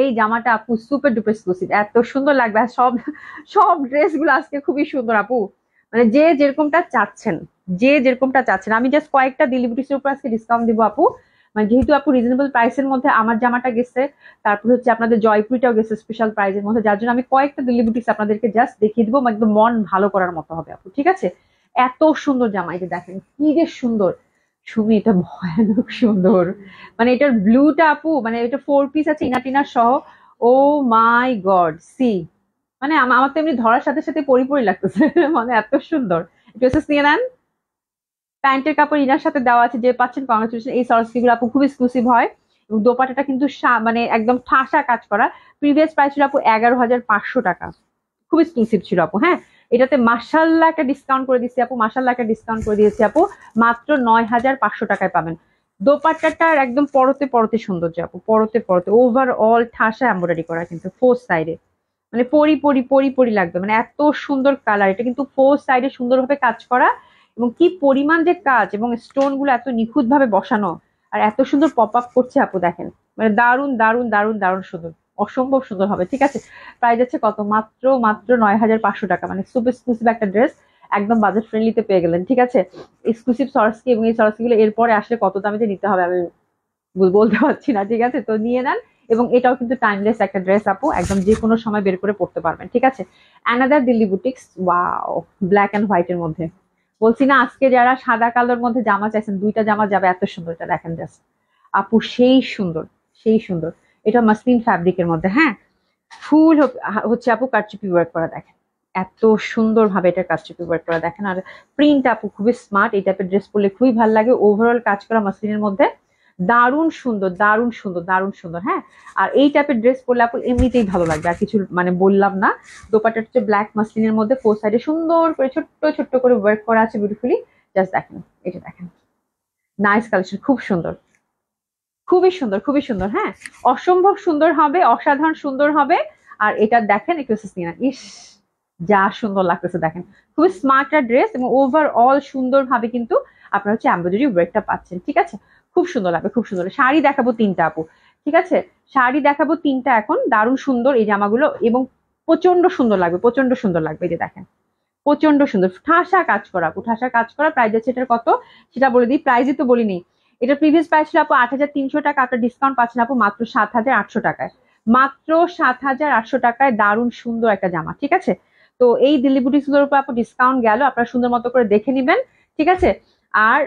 এই জামাটা আপু সুপার ডুপার এক্সক্লুসিভ এত সুন্দর লাগবে আর সব সব ড্রেসগুলো আজকে খুবই সুন্দর আপু মানে যে যেরকমটা চাচ্ছেন যে যেরকমটা চাচ্ছেন আমি জাস্ট কয়েকটা দিল্লি উপর আজকে ডিসকাউন্ট দিব আপু মানে যেহেতু আপু রিজনেবল প্রাইসের মধ্যে আমার জামাটা গেছে তারপর হচ্ছে আপনাদের জয়পুরিটাও গেছে স্পেশাল প্রাইসের মধ্যে যার জন্য আমি কয়েকটা ডেলিভারিস আপনাদেরকে জাস্ট দেখিয়ে দেবো মানে একদম মন ভালো করার মতো হবে আপু ঠিক আছে এত সুন্দর জামা এটা দেখেন কি যে সুন্দর সুমি এটা ভয়ানক সুন্দর মানে এটার ব্লুটা আপু মানে এটা ফোর পিস আছে ইনাটিনা সহ ও মাই গড সি মানে আমার তো এমনি ধরার সাথে সাথে পরিপরি লাগতেছে মানে এত সুন্দর ড্রেসেস নিয়ে নেন প্যান্টের কাপড় ইনার সাথে দেওয়া আছে যে পাচ্ছেন কংগ্রেচুলেশন এই গুলো আপু খুব এক্সক্লুসিভ হয় এবং দোপাটাটা কিন্তু মানে একদম ঠাসা কাজ করা প্রিভিয়াস প্রাইস ছিল আপু এগারো হাজার পাঁচশো টাকা খুব এক্সক্লুসিভ ছিল আপু হ্যাঁ এটাতে মাসাল্লা একটা ডিসকাউন্ট করে দিচ্ছি আপু মাসাল্লা একটা ডিসকাউন্ট করে দিয়েছি আপু মাত্র নয় হাজার পাঁচশো টাকায় পাবেন দোপাট্টাটার একদম পরতে পরতে সৌন্দর্য আপু পরতে পরতে ওভারঅল ঠাসা এম্ব্রয়ডারি করা কিন্তু ফোর সাইডে মানে পরি পরি পরি পরি লাগবে মানে এত সুন্দর কালার এটা কিন্তু ফোর সাইডে সুন্দরভাবে কাজ করা এবং কি পরিমাণ যে কাজ এবং স্টোনগুলো এত নিখুঁতভাবে বসানো আর এত সুন্দর পপ আপ করছে আপু দেখেন মানে দারুণ দারুণ দারুণ দারুণ সুন্দর অসম্ভব সুন্দর হবে ঠিক আছে প্রাইস যাচ্ছে কত মাত্র মাত্র নয় হাজার পাঁচশো টাকা মানে সুপার এক্সক্লুসিভ একটা ড্রেস একদম বাজেট ফ্রেন্ডলিতে পেয়ে গেলেন ঠিক আছে এক্সক্লুসিভ সরস্কি এবং এই সরস্কিগুলো এরপরে আসলে কত দামে যে নিতে হবে আমি বলতে পারছি না ঠিক আছে তো নিয়ে নেন এবং এটাও কিন্তু টাইমলেস একটা ড্রেস আপু একদম যে কোনো সময় বের করে পড়তে পারবেন ঠিক আছে another Delhi boutiques wow black and হোয়াইটের মধ্যে বলছি না আজকে যারা সাদা কালোর মধ্যে জামা চাইছেন দুইটা জামা যাবে এত সুন্দর এটা দেখেন জাস্ট আপু সেই সুন্দর সেই সুন্দর এটা মাসলিন ফ্যাব্রিকের মধ্যে হ্যাঁ ফুল হচ্ছে আপু কারচুপি ওয়ার্ক করা দেখেন এত সুন্দরভাবে এটা চুপি ওয়ার্ক করা দেখেন আর প্রিন্ট আপু খুবই স্মার্ট এই টাইপের ড্রেস পরলে খুবই ভালো লাগে ওভারঅল কাজ করা মাসলিনের মধ্যে দারুণ সুন্দর দারুণ সুন্দর দারুণ সুন্দর হ্যাঁ আর এই টাইপের ড্রেস পরলে আপু এমনিতেই ভালো লাগবে আর কিছু মানে বললাম না দোপাটা হচ্ছে ব্ল্যাক মাসলিনের মধ্যে ফোর সাইডে সুন্দর করে ছোট্ট ছোট্ট করে ওয়ার্ক করা আছে বিউটিফুলি জাস্ট দেখেন এটা দেখেন নাইস কালেকশন খুব সুন্দর খুবই সুন্দর খুবই সুন্দর হ্যাঁ অসম্ভব সুন্দর হবে অসাধারণ সুন্দর হবে আর এটা দেখেন একটু ইস যা সুন্দর লাগতেছে দেখেন খুবই স্মার্ট ড্রেস এবং ওভারঅল সুন্দরভাবে কিন্তু আপনারা হচ্ছে অ্যাম্বোডারি ওয়েটটা পাচ্ছেন ঠিক আছে খুব সুন্দর লাগবে খুব সুন্দর শাড়ি দেখাবো তিনটা আপু ঠিক আছে শাড়ি দেখাবো তিনটা এখন দারুণ সুন্দর এই জামাগুলো এবং প্রচন্ড সুন্দর লাগবে প্রচন্ড সুন্দর লাগবে যে দেখেন প্রচন্ড সুন্দর ঠাসা কাজ করা আপু ঠাসা কাজ করা প্রাইস আছে এটার কত সেটা বলে দিই প্রাইজই তো বলিনি এটা প্রিভিয়াস প্রাইস ছিল আপু আট হাজার তিনশো টাকা আপনার ডিসকাউন্ট পাচ্ছেন আপু মাত্র সাত হাজার আটশো টাকায় মাত্র সাত হাজার আটশো টাকায় দারুণ সুন্দর একটা জামা ঠিক আছে তো এই দিল্লি বুটিক্সগুলোর উপর আপু ডিসকাউন্ট গেল আপনারা সুন্দর মতো করে দেখে নেবেন ঠিক আছে আর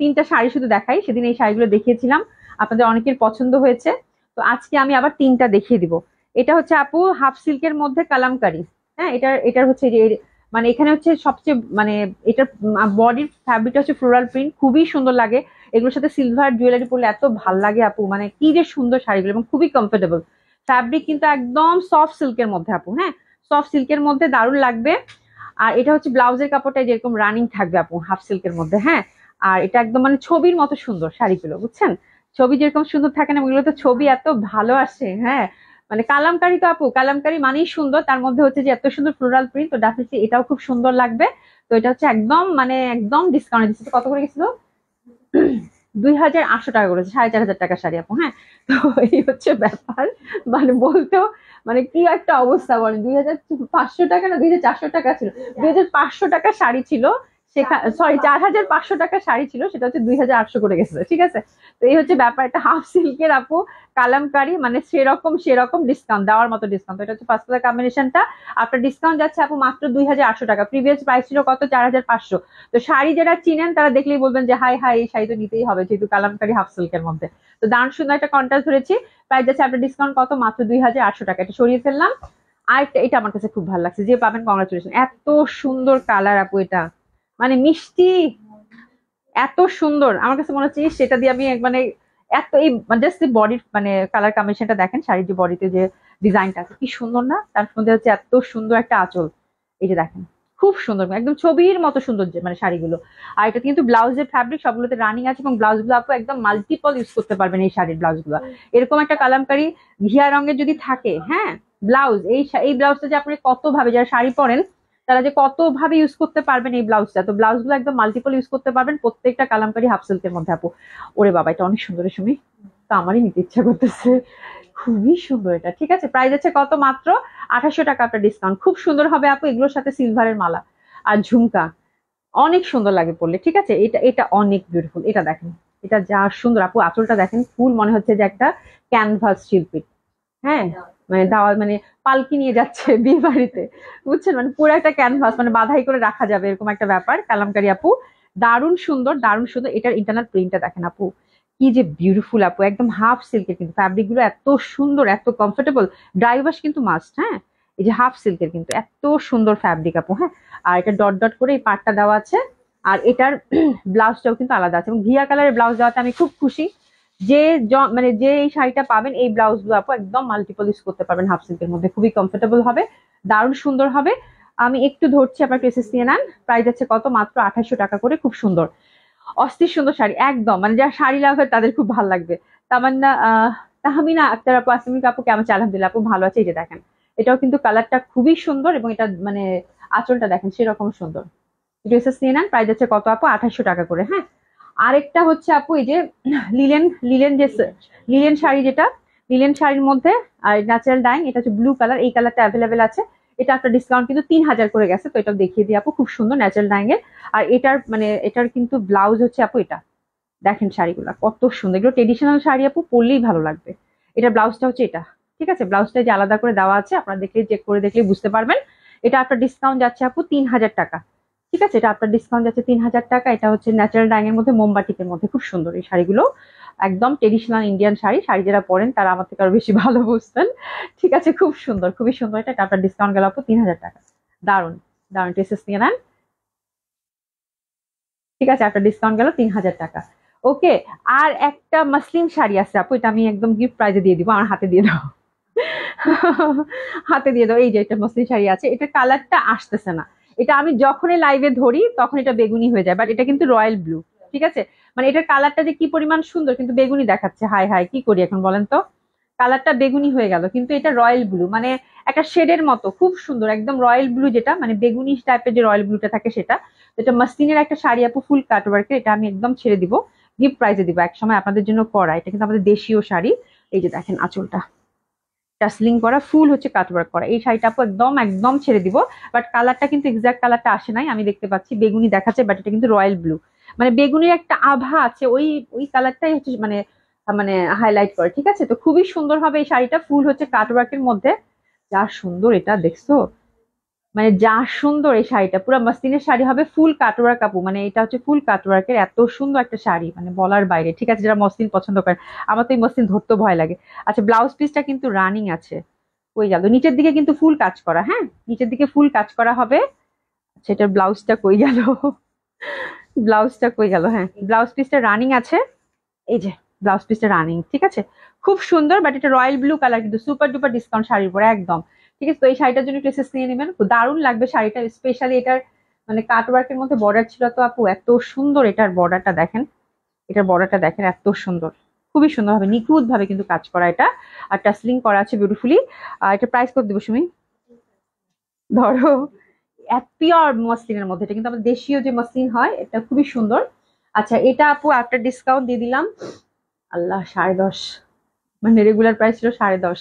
তিনটা শাড়ি শুধু দেখাই সেদিন এই শাড়িগুলো দেখিয়েছিলাম আপনাদের অনেকের পছন্দ হয়েছে তো আজকে আমি আবার তিনটা দেখিয়ে দিব এটা হচ্ছে আপু হাফ সিল্কের মধ্যে কালামকারি হ্যাঁ এটার এটার হচ্ছে যে মানে এখানে হচ্ছে সবচেয়ে মানে এটার বডির ফ্যাব্রিকটা হচ্ছে ফ্লোরাল প্রিন্ট খুবই সুন্দর লাগে এগুলোর সাথে সিলভার জুয়েলারি পরলে এত ভাল লাগে আপু মানে কি যে সুন্দর শাড়িগুলো এবং খুবই কমফোর্টেবল ফ্যাব্রিক কিন্তু একদম সফট সিল্কের মধ্যে আপু হ্যাঁ সফট সিল্কের মধ্যে দারুণ লাগবে আর এটা হচ্ছে ব্লাউজের কাপড়টা যেরকম রানিং থাকবে আপু হাফ সিল্কের মধ্যে হ্যাঁ আর এটা একদম মানে ছবির মতো সুন্দর শাড়িগুলো বুঝছেন ছবি যেরকম সুন্দর থাকে না ওইগুলো তো ছবি এত ভালো আসে হ্যাঁ মানে কালামকারি তো আপু কালামকারি মানেই সুন্দর তার মধ্যে হচ্ছে যে এত সুন্দর ফ্লোরাল প্রিন্ট তো ডাফিসি এটাও খুব সুন্দর লাগবে তো এটা হচ্ছে একদম মানে একদম ডিসকাউন্ট দিচ্ছে কত করে গেছিল দুই হাজার আটশো টাকা করেছে সাড়ে চার হাজার টাকা শাড়ি আপু হ্যাঁ তো এই হচ্ছে ব্যাপার মানে বলতো মানে কি একটা অবস্থা বলেন মানে দুই হাজার পাঁচশো টাকা না দুই হাজার চারশো টাকা ছিল দুই হাজার পাঁচশো টাকা শাড়ি ছিল সরি চার হাজার পাঁচশো টাকা শাড়ি ছিল সেটা হচ্ছে দুই হাজার আটশো করে গেছে ঠিক আছে তো এই হচ্ছে ব্যাপারটা এটা হাফ সিল্কের আপু কালামকারি মানে সেরকম সেরকম ডিসকাউন্ট দেওয়ার মতো ডিসকাউন্ট এটা হচ্ছে ফার্স্ট কালার কম্বিনেশনটা আপনার ডিসকাউন্ট যাচ্ছে আপু মাত্র দুই হাজার আটশো টাকা প্রিভিয়াস প্রাইস ছিল কত চার হাজার পাঁচশো তো শাড়ি যারা চিনেন তারা দেখলেই বলবেন যে হাই হাই এই শাড়ি তো নিতেই হবে যেহেতু কালামকারি হাফ সিল্কের মধ্যে তো দান সুন্দর একটা কন্ট্রাস্ট ধরেছি প্রাইস যাচ্ছে আপনার ডিসকাউন্ট কত মাত্র দুই হাজার আটশো টাকা এটা সরিয়ে ফেললাম আর এটা আমার কাছে খুব ভালো লাগছে যে পাবেন কংগ্রাচুলেশন এত সুন্দর কালার আপু এটা মানে মিষ্টি এত সুন্দর আমার কাছে মনে হচ্ছে সেটা দিয়ে আমি মানে এত এই জাস্ট বডির মানে কালার কম্বিনেশনটা দেখেন শাড়ির যে বডিতে যে ডিজাইনটা আছে কি সুন্দর না তার মধ্যে হচ্ছে এত সুন্দর একটা আঁচল এই যে দেখেন খুব সুন্দর একদম ছবির মতো সুন্দর মানে শাড়িগুলো আর এটা কিন্তু ব্লাউজের ফ্যাব্রিক সবগুলোতে রানিং আছে এবং ব্লাউজগুলো আপু একদম মাল্টিপল ইউজ করতে পারবেন এই শাড়ির ব্লাউজগুলো এরকম একটা কালামকারি ঘিয়া রঙের যদি থাকে হ্যাঁ ব্লাউজ এই এই ব্লাউজটা যে আপনি কত ভাবে যারা শাড়ি পরেন তারা যে কতভাবে ইউজ করতে পারবেন এই ব্লাউজটা তো ব্লাউজ গুলো একদম মাল্টিপল ইউজ করতে পারবেন প্রত্যেকটা কালামকারী হাফ সিল্কের মধ্যে আপু ওরে বাবা এটা অনেক সুন্দর সুমি তো আমারই নিতে ইচ্ছা করতেছে খুবই সুন্দর এটা ঠিক আছে প্রাইস আছে কত মাত্র আঠাশো টাকা আপনার ডিসকাউন্ট খুব সুন্দর হবে আপু এগুলোর সাথে সিলভারের মালা আর ঝুমকা অনেক সুন্দর লাগে পড়লে ঠিক আছে এটা এটা অনেক বিউটিফুল এটা দেখেন এটা যা সুন্দর আপু আঁচলটা দেখেন ফুল মনে হচ্ছে যে একটা ক্যানভাস শিল্পী হ্যাঁ মানে দাওয়া মানে পালকি নিয়ে যাচ্ছে বিয়ে বাড়িতে বুঝছেন মানে পুরো একটা ক্যানভাস মানে বাধাই করে রাখা যাবে এরকম একটা ব্যাপার কালামকারি আপু দারুণ সুন্দর দারুণ সুন্দর এটার ইন্টারনাল প্রিন্টটা দেখেন আপু কি যে বিউটিফুল আপু একদম হাফ সিল্কের কিন্তু ফ্যাব্রিক গুলো এত সুন্দর এত কমফোর্টেবল ড্রাইভার্স কিন্তু মাস্ট হ্যাঁ এই যে হাফ সিল্কের কিন্তু এত সুন্দর ফ্যাব্রিক আপু হ্যাঁ আর এটা ডট ডট করে এই পাটটা দেওয়া আছে আর এটার ব্লাউজটাও কিন্তু আলাদা আছে এবং ঘিয়া কালারের ব্লাউজ দেওয়াতে আমি খুব খুশি যে মানে যে এই শাড়িটা পাবেন এই ব্লাউজ গুলো আপু একদম মাল্টিপল ইউজ করতে পারবেন হাফ সিল্কের মধ্যে খুবই কমফোর্টেবল হবে দারুণ সুন্দর হবে আমি একটু ধরছি আপনার প্রেসেস নিয়ে নেন প্রাইস আছে কত মাত্র আঠাশশো টাকা করে খুব সুন্দর অস্থির সুন্দর শাড়ি একদম মানে যারা শাড়ি লাভ হয় তাদের খুব ভালো লাগবে তামান্না তাহমিনা আক্তার আপু আসামি আপু কেমন আছে আলহামদুলিল্লাহ আপু ভালো আছে এই যে দেখেন এটাও কিন্তু কালারটা খুবই সুন্দর এবং এটা মানে আচলটা দেখেন সেরকম সুন্দর ড্রেসেস নিয়ে নেন প্রাইস আছে কত আপু আঠাশশো টাকা করে হ্যাঁ আরেকটা হচ্ছে আপু এই যে লিলেন লিলেন যে লিলেন শাড়ি যেটা লিলেন শাড়ির মধ্যে আর ন্যাচারাল ডাইং এটা হচ্ছে ব্লু কালার এই কালারটা অ্যাভেলেবেল আছে এটা একটা ডিসকাউন্ট কিন্তু তিন হাজার করে গেছে তো এটা দেখিয়ে দিই আপু খুব সুন্দর ন্যাচারাল ডাইং এর আর এটার মানে এটার কিন্তু ব্লাউজ হচ্ছে আপু এটা দেখেন শাড়িগুলো কত সুন্দর এগুলো ট্রেডিশনাল শাড়ি আপু পরলেই ভালো লাগবে এটার ব্লাউজটা হচ্ছে এটা ঠিক আছে ব্লাউজটা যে আলাদা করে দেওয়া আছে আপনারা দেখলে চেক করে দেখলে বুঝতে পারবেন এটা একটা ডিসকাউন্ট যাচ্ছে আপু তিন হাজার টাকা ঠিক আছে এটা আপনার ডিসকাউন্ট যাচ্ছে তিন হাজার টাকা এটা হচ্ছে ন্যাচারাল ডাইং এর মধ্যে মোমবাটিতের মধ্যে খুব সুন্দর এই শাড়িগুলো একদম ট্রেডিশনাল ইন্ডিয়ান শাড়ি শাড়ি যারা পরেন তারা আমার থেকে আরো বেশি ভালো বুঝতেন ঠিক আছে খুব সুন্দর খুবই সুন্দর এটা আপনার ডিসকাউন্ট গেল আপু তিন হাজার টাকা দারুন দারুন ড্রেসেস নিয়ে নেন ঠিক আছে আপনার ডিসকাউন্ট গেল তিন হাজার টাকা ওকে আর একটা মাসলিম শাড়ি আছে আপু এটা আমি একদম গিফট প্রাইজে দিয়ে দিবো আমার হাতে দিয়ে দাও হাতে দিয়ে দাও এই যে এটা মাসলিন শাড়ি আছে এটা কালারটা আসতেছে না এটা আমি যখনই লাইভে ধরি তখন এটা বেগুনি হয়ে যায় বাট এটা কিন্তু রয়্যাল ব্লু ঠিক আছে মানে এটার কালারটা যে কি পরিমাণ সুন্দর কিন্তু বেগুনি দেখাচ্ছে হাই হাই কি করি এখন বলেন তো কালারটা বেগুনি হয়ে গেল কিন্তু এটা রয়্যাল ব্লু মানে একটা শেডের মতো খুব সুন্দর একদম রয়্যাল ব্লু যেটা মানে বেগুনি টাইপের যে রয়্যাল ব্লুটা থাকে সেটা এটা মাস্তিনের একটা শাড়ি আপু ফুল কাটওয়ার্কের এটা আমি একদম ছেড়ে দিব গিফট প্রাইজে দিব এক সময় আপনাদের জন্য করা এটা কিন্তু আমাদের দেশীয় শাড়ি এই যে দেখেন আঁচলটা টাসলিং করা ফুল হচ্ছে কাটওয়ার্ক করা এই শাড়িটা আপু একদম একদম ছেড়ে দিব বাট কালারটা কিন্তু এক্সাক্ট কালারটা আসে নাই আমি দেখতে পাচ্ছি বেগুনি দেখাচ্ছে বাট এটা কিন্তু রয়্যাল ব্লু মানে বেগুনির একটা আভা আছে ওই ওই কালারটাই হচ্ছে মানে মানে হাইলাইট করে ঠিক আছে তো খুবই সুন্দর হবে এই শাড়িটা ফুল হচ্ছে কাটওয়ার্কের মধ্যে যা সুন্দর এটা দেখছো মানে যা সুন্দর এই শাড়িটা পুরো মাস্তিনের শাড়ি হবে ফুল কাটওয়ার্ক আপু মানে এটা হচ্ছে ফুল কাটওয়ার্কের এত সুন্দর একটা শাড়ি মানে বলার বাইরে ঠিক আছে যারা মসলিন পছন্দ করে আমার তো এই মসলিন ধরতে ভয় লাগে আচ্ছা ব্লাউজ পিসটা কিন্তু রানিং আছে কই গেল নিচের দিকে কিন্তু ফুল কাজ করা হ্যাঁ নিচের দিকে ফুল কাজ করা হবে সেটার আচ্ছা, ব্লাউজটা কই গেল ব্লাউজটা কই গেল হ্যাঁ ব্লাউজ পিসটা রানিং আছে এই যে ব্লাউজ পিসটা রানিং ঠিক আছে খুব সুন্দর বাট এটা রয়্যাল ব্লু কালার কিন্তু সুপার ডুপার ডিসকাউন্ট শাড়ির পরে একদম ঠিক আছে তো এই শাড়িটার জন্য ড্রেসেস নিয়ে নেবেন দারুণ লাগবে শাড়িটা স্পেশালি এটার মানে কাটওয়ার্কের মধ্যে বর্ডার ছিল তো আপু এত সুন্দর এটার বর্ডারটা দেখেন এটার বর্ডারটা দেখেন এত সুন্দর খুবই সুন্দরভাবে নিখুঁতভাবে কিন্তু কাজ করা এটা আর টাসলিং করা আছে বিউটিফুলি আর এটা প্রাইস করে দেবো সুমি ধরো পিওর মসলিনের মধ্যে এটা কিন্তু আমাদের দেশীয় যে মসলিন হয় এটা খুবই সুন্দর আচ্ছা এটা আপু আফটার ডিসকাউন্ট দিয়ে দিলাম আল্লাহ সাড়ে দশ মানে রেগুলার প্রাইস ছিল সাড়ে দশ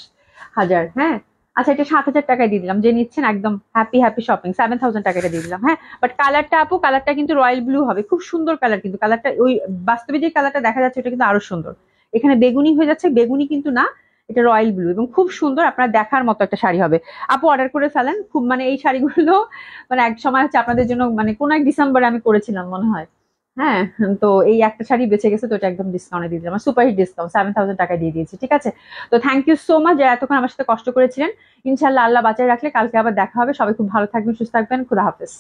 হাজার হ্যাঁ আচ্ছা এটা সাত হাজার টাকায় দিয়ে দিলাম যে নিচ্ছেন একদম happy happy shopping seven thousand টাকাটা দিয়ে দিলাম হ্যাঁ বাট কালারটা আপু কালারটা কিন্তু রয়্যাল ব্লু হবে খুব সুন্দর কালার কিন্তু কালারটা ওই বাস্তবে যে কালারটা দেখা যাচ্ছে ওটা কিন্তু আরো সুন্দর এখানে বেগুনি হয়ে যাচ্ছে বেগুনি কিন্তু না এটা রয়্যাল ব্লু এবং খুব সুন্দর আপনার দেখার মতো একটা শাড়ি হবে আপু অর্ডার করে ফেলেন খুব মানে এই শাড়িগুলো মানে এক সময় হচ্ছে আপনাদের জন্য মানে কোন এক ডিসেম্বরে আমি করেছিলাম মনে হয় হ্যাঁ তো এই একটা শাড়ি বেঁচে গেছে তো এটা একদম ডিসকাউন্টে দিয়ে দিলাম super hit discount seven thousand টাকা দিয়ে দিয়েছি ঠিক আছে তো থ্যাংক ইউ সো মাচ যারা এতক্ষণ আমার সাথে কষ্ট করেছিলেন ইনশাল্লাহ আল্লাহ বাঁচায় রাখলে কালকে আবার দেখা হবে সবাই খুব ভালো থাকবেন সুস্থ থাকবেন খুদা হাফেজ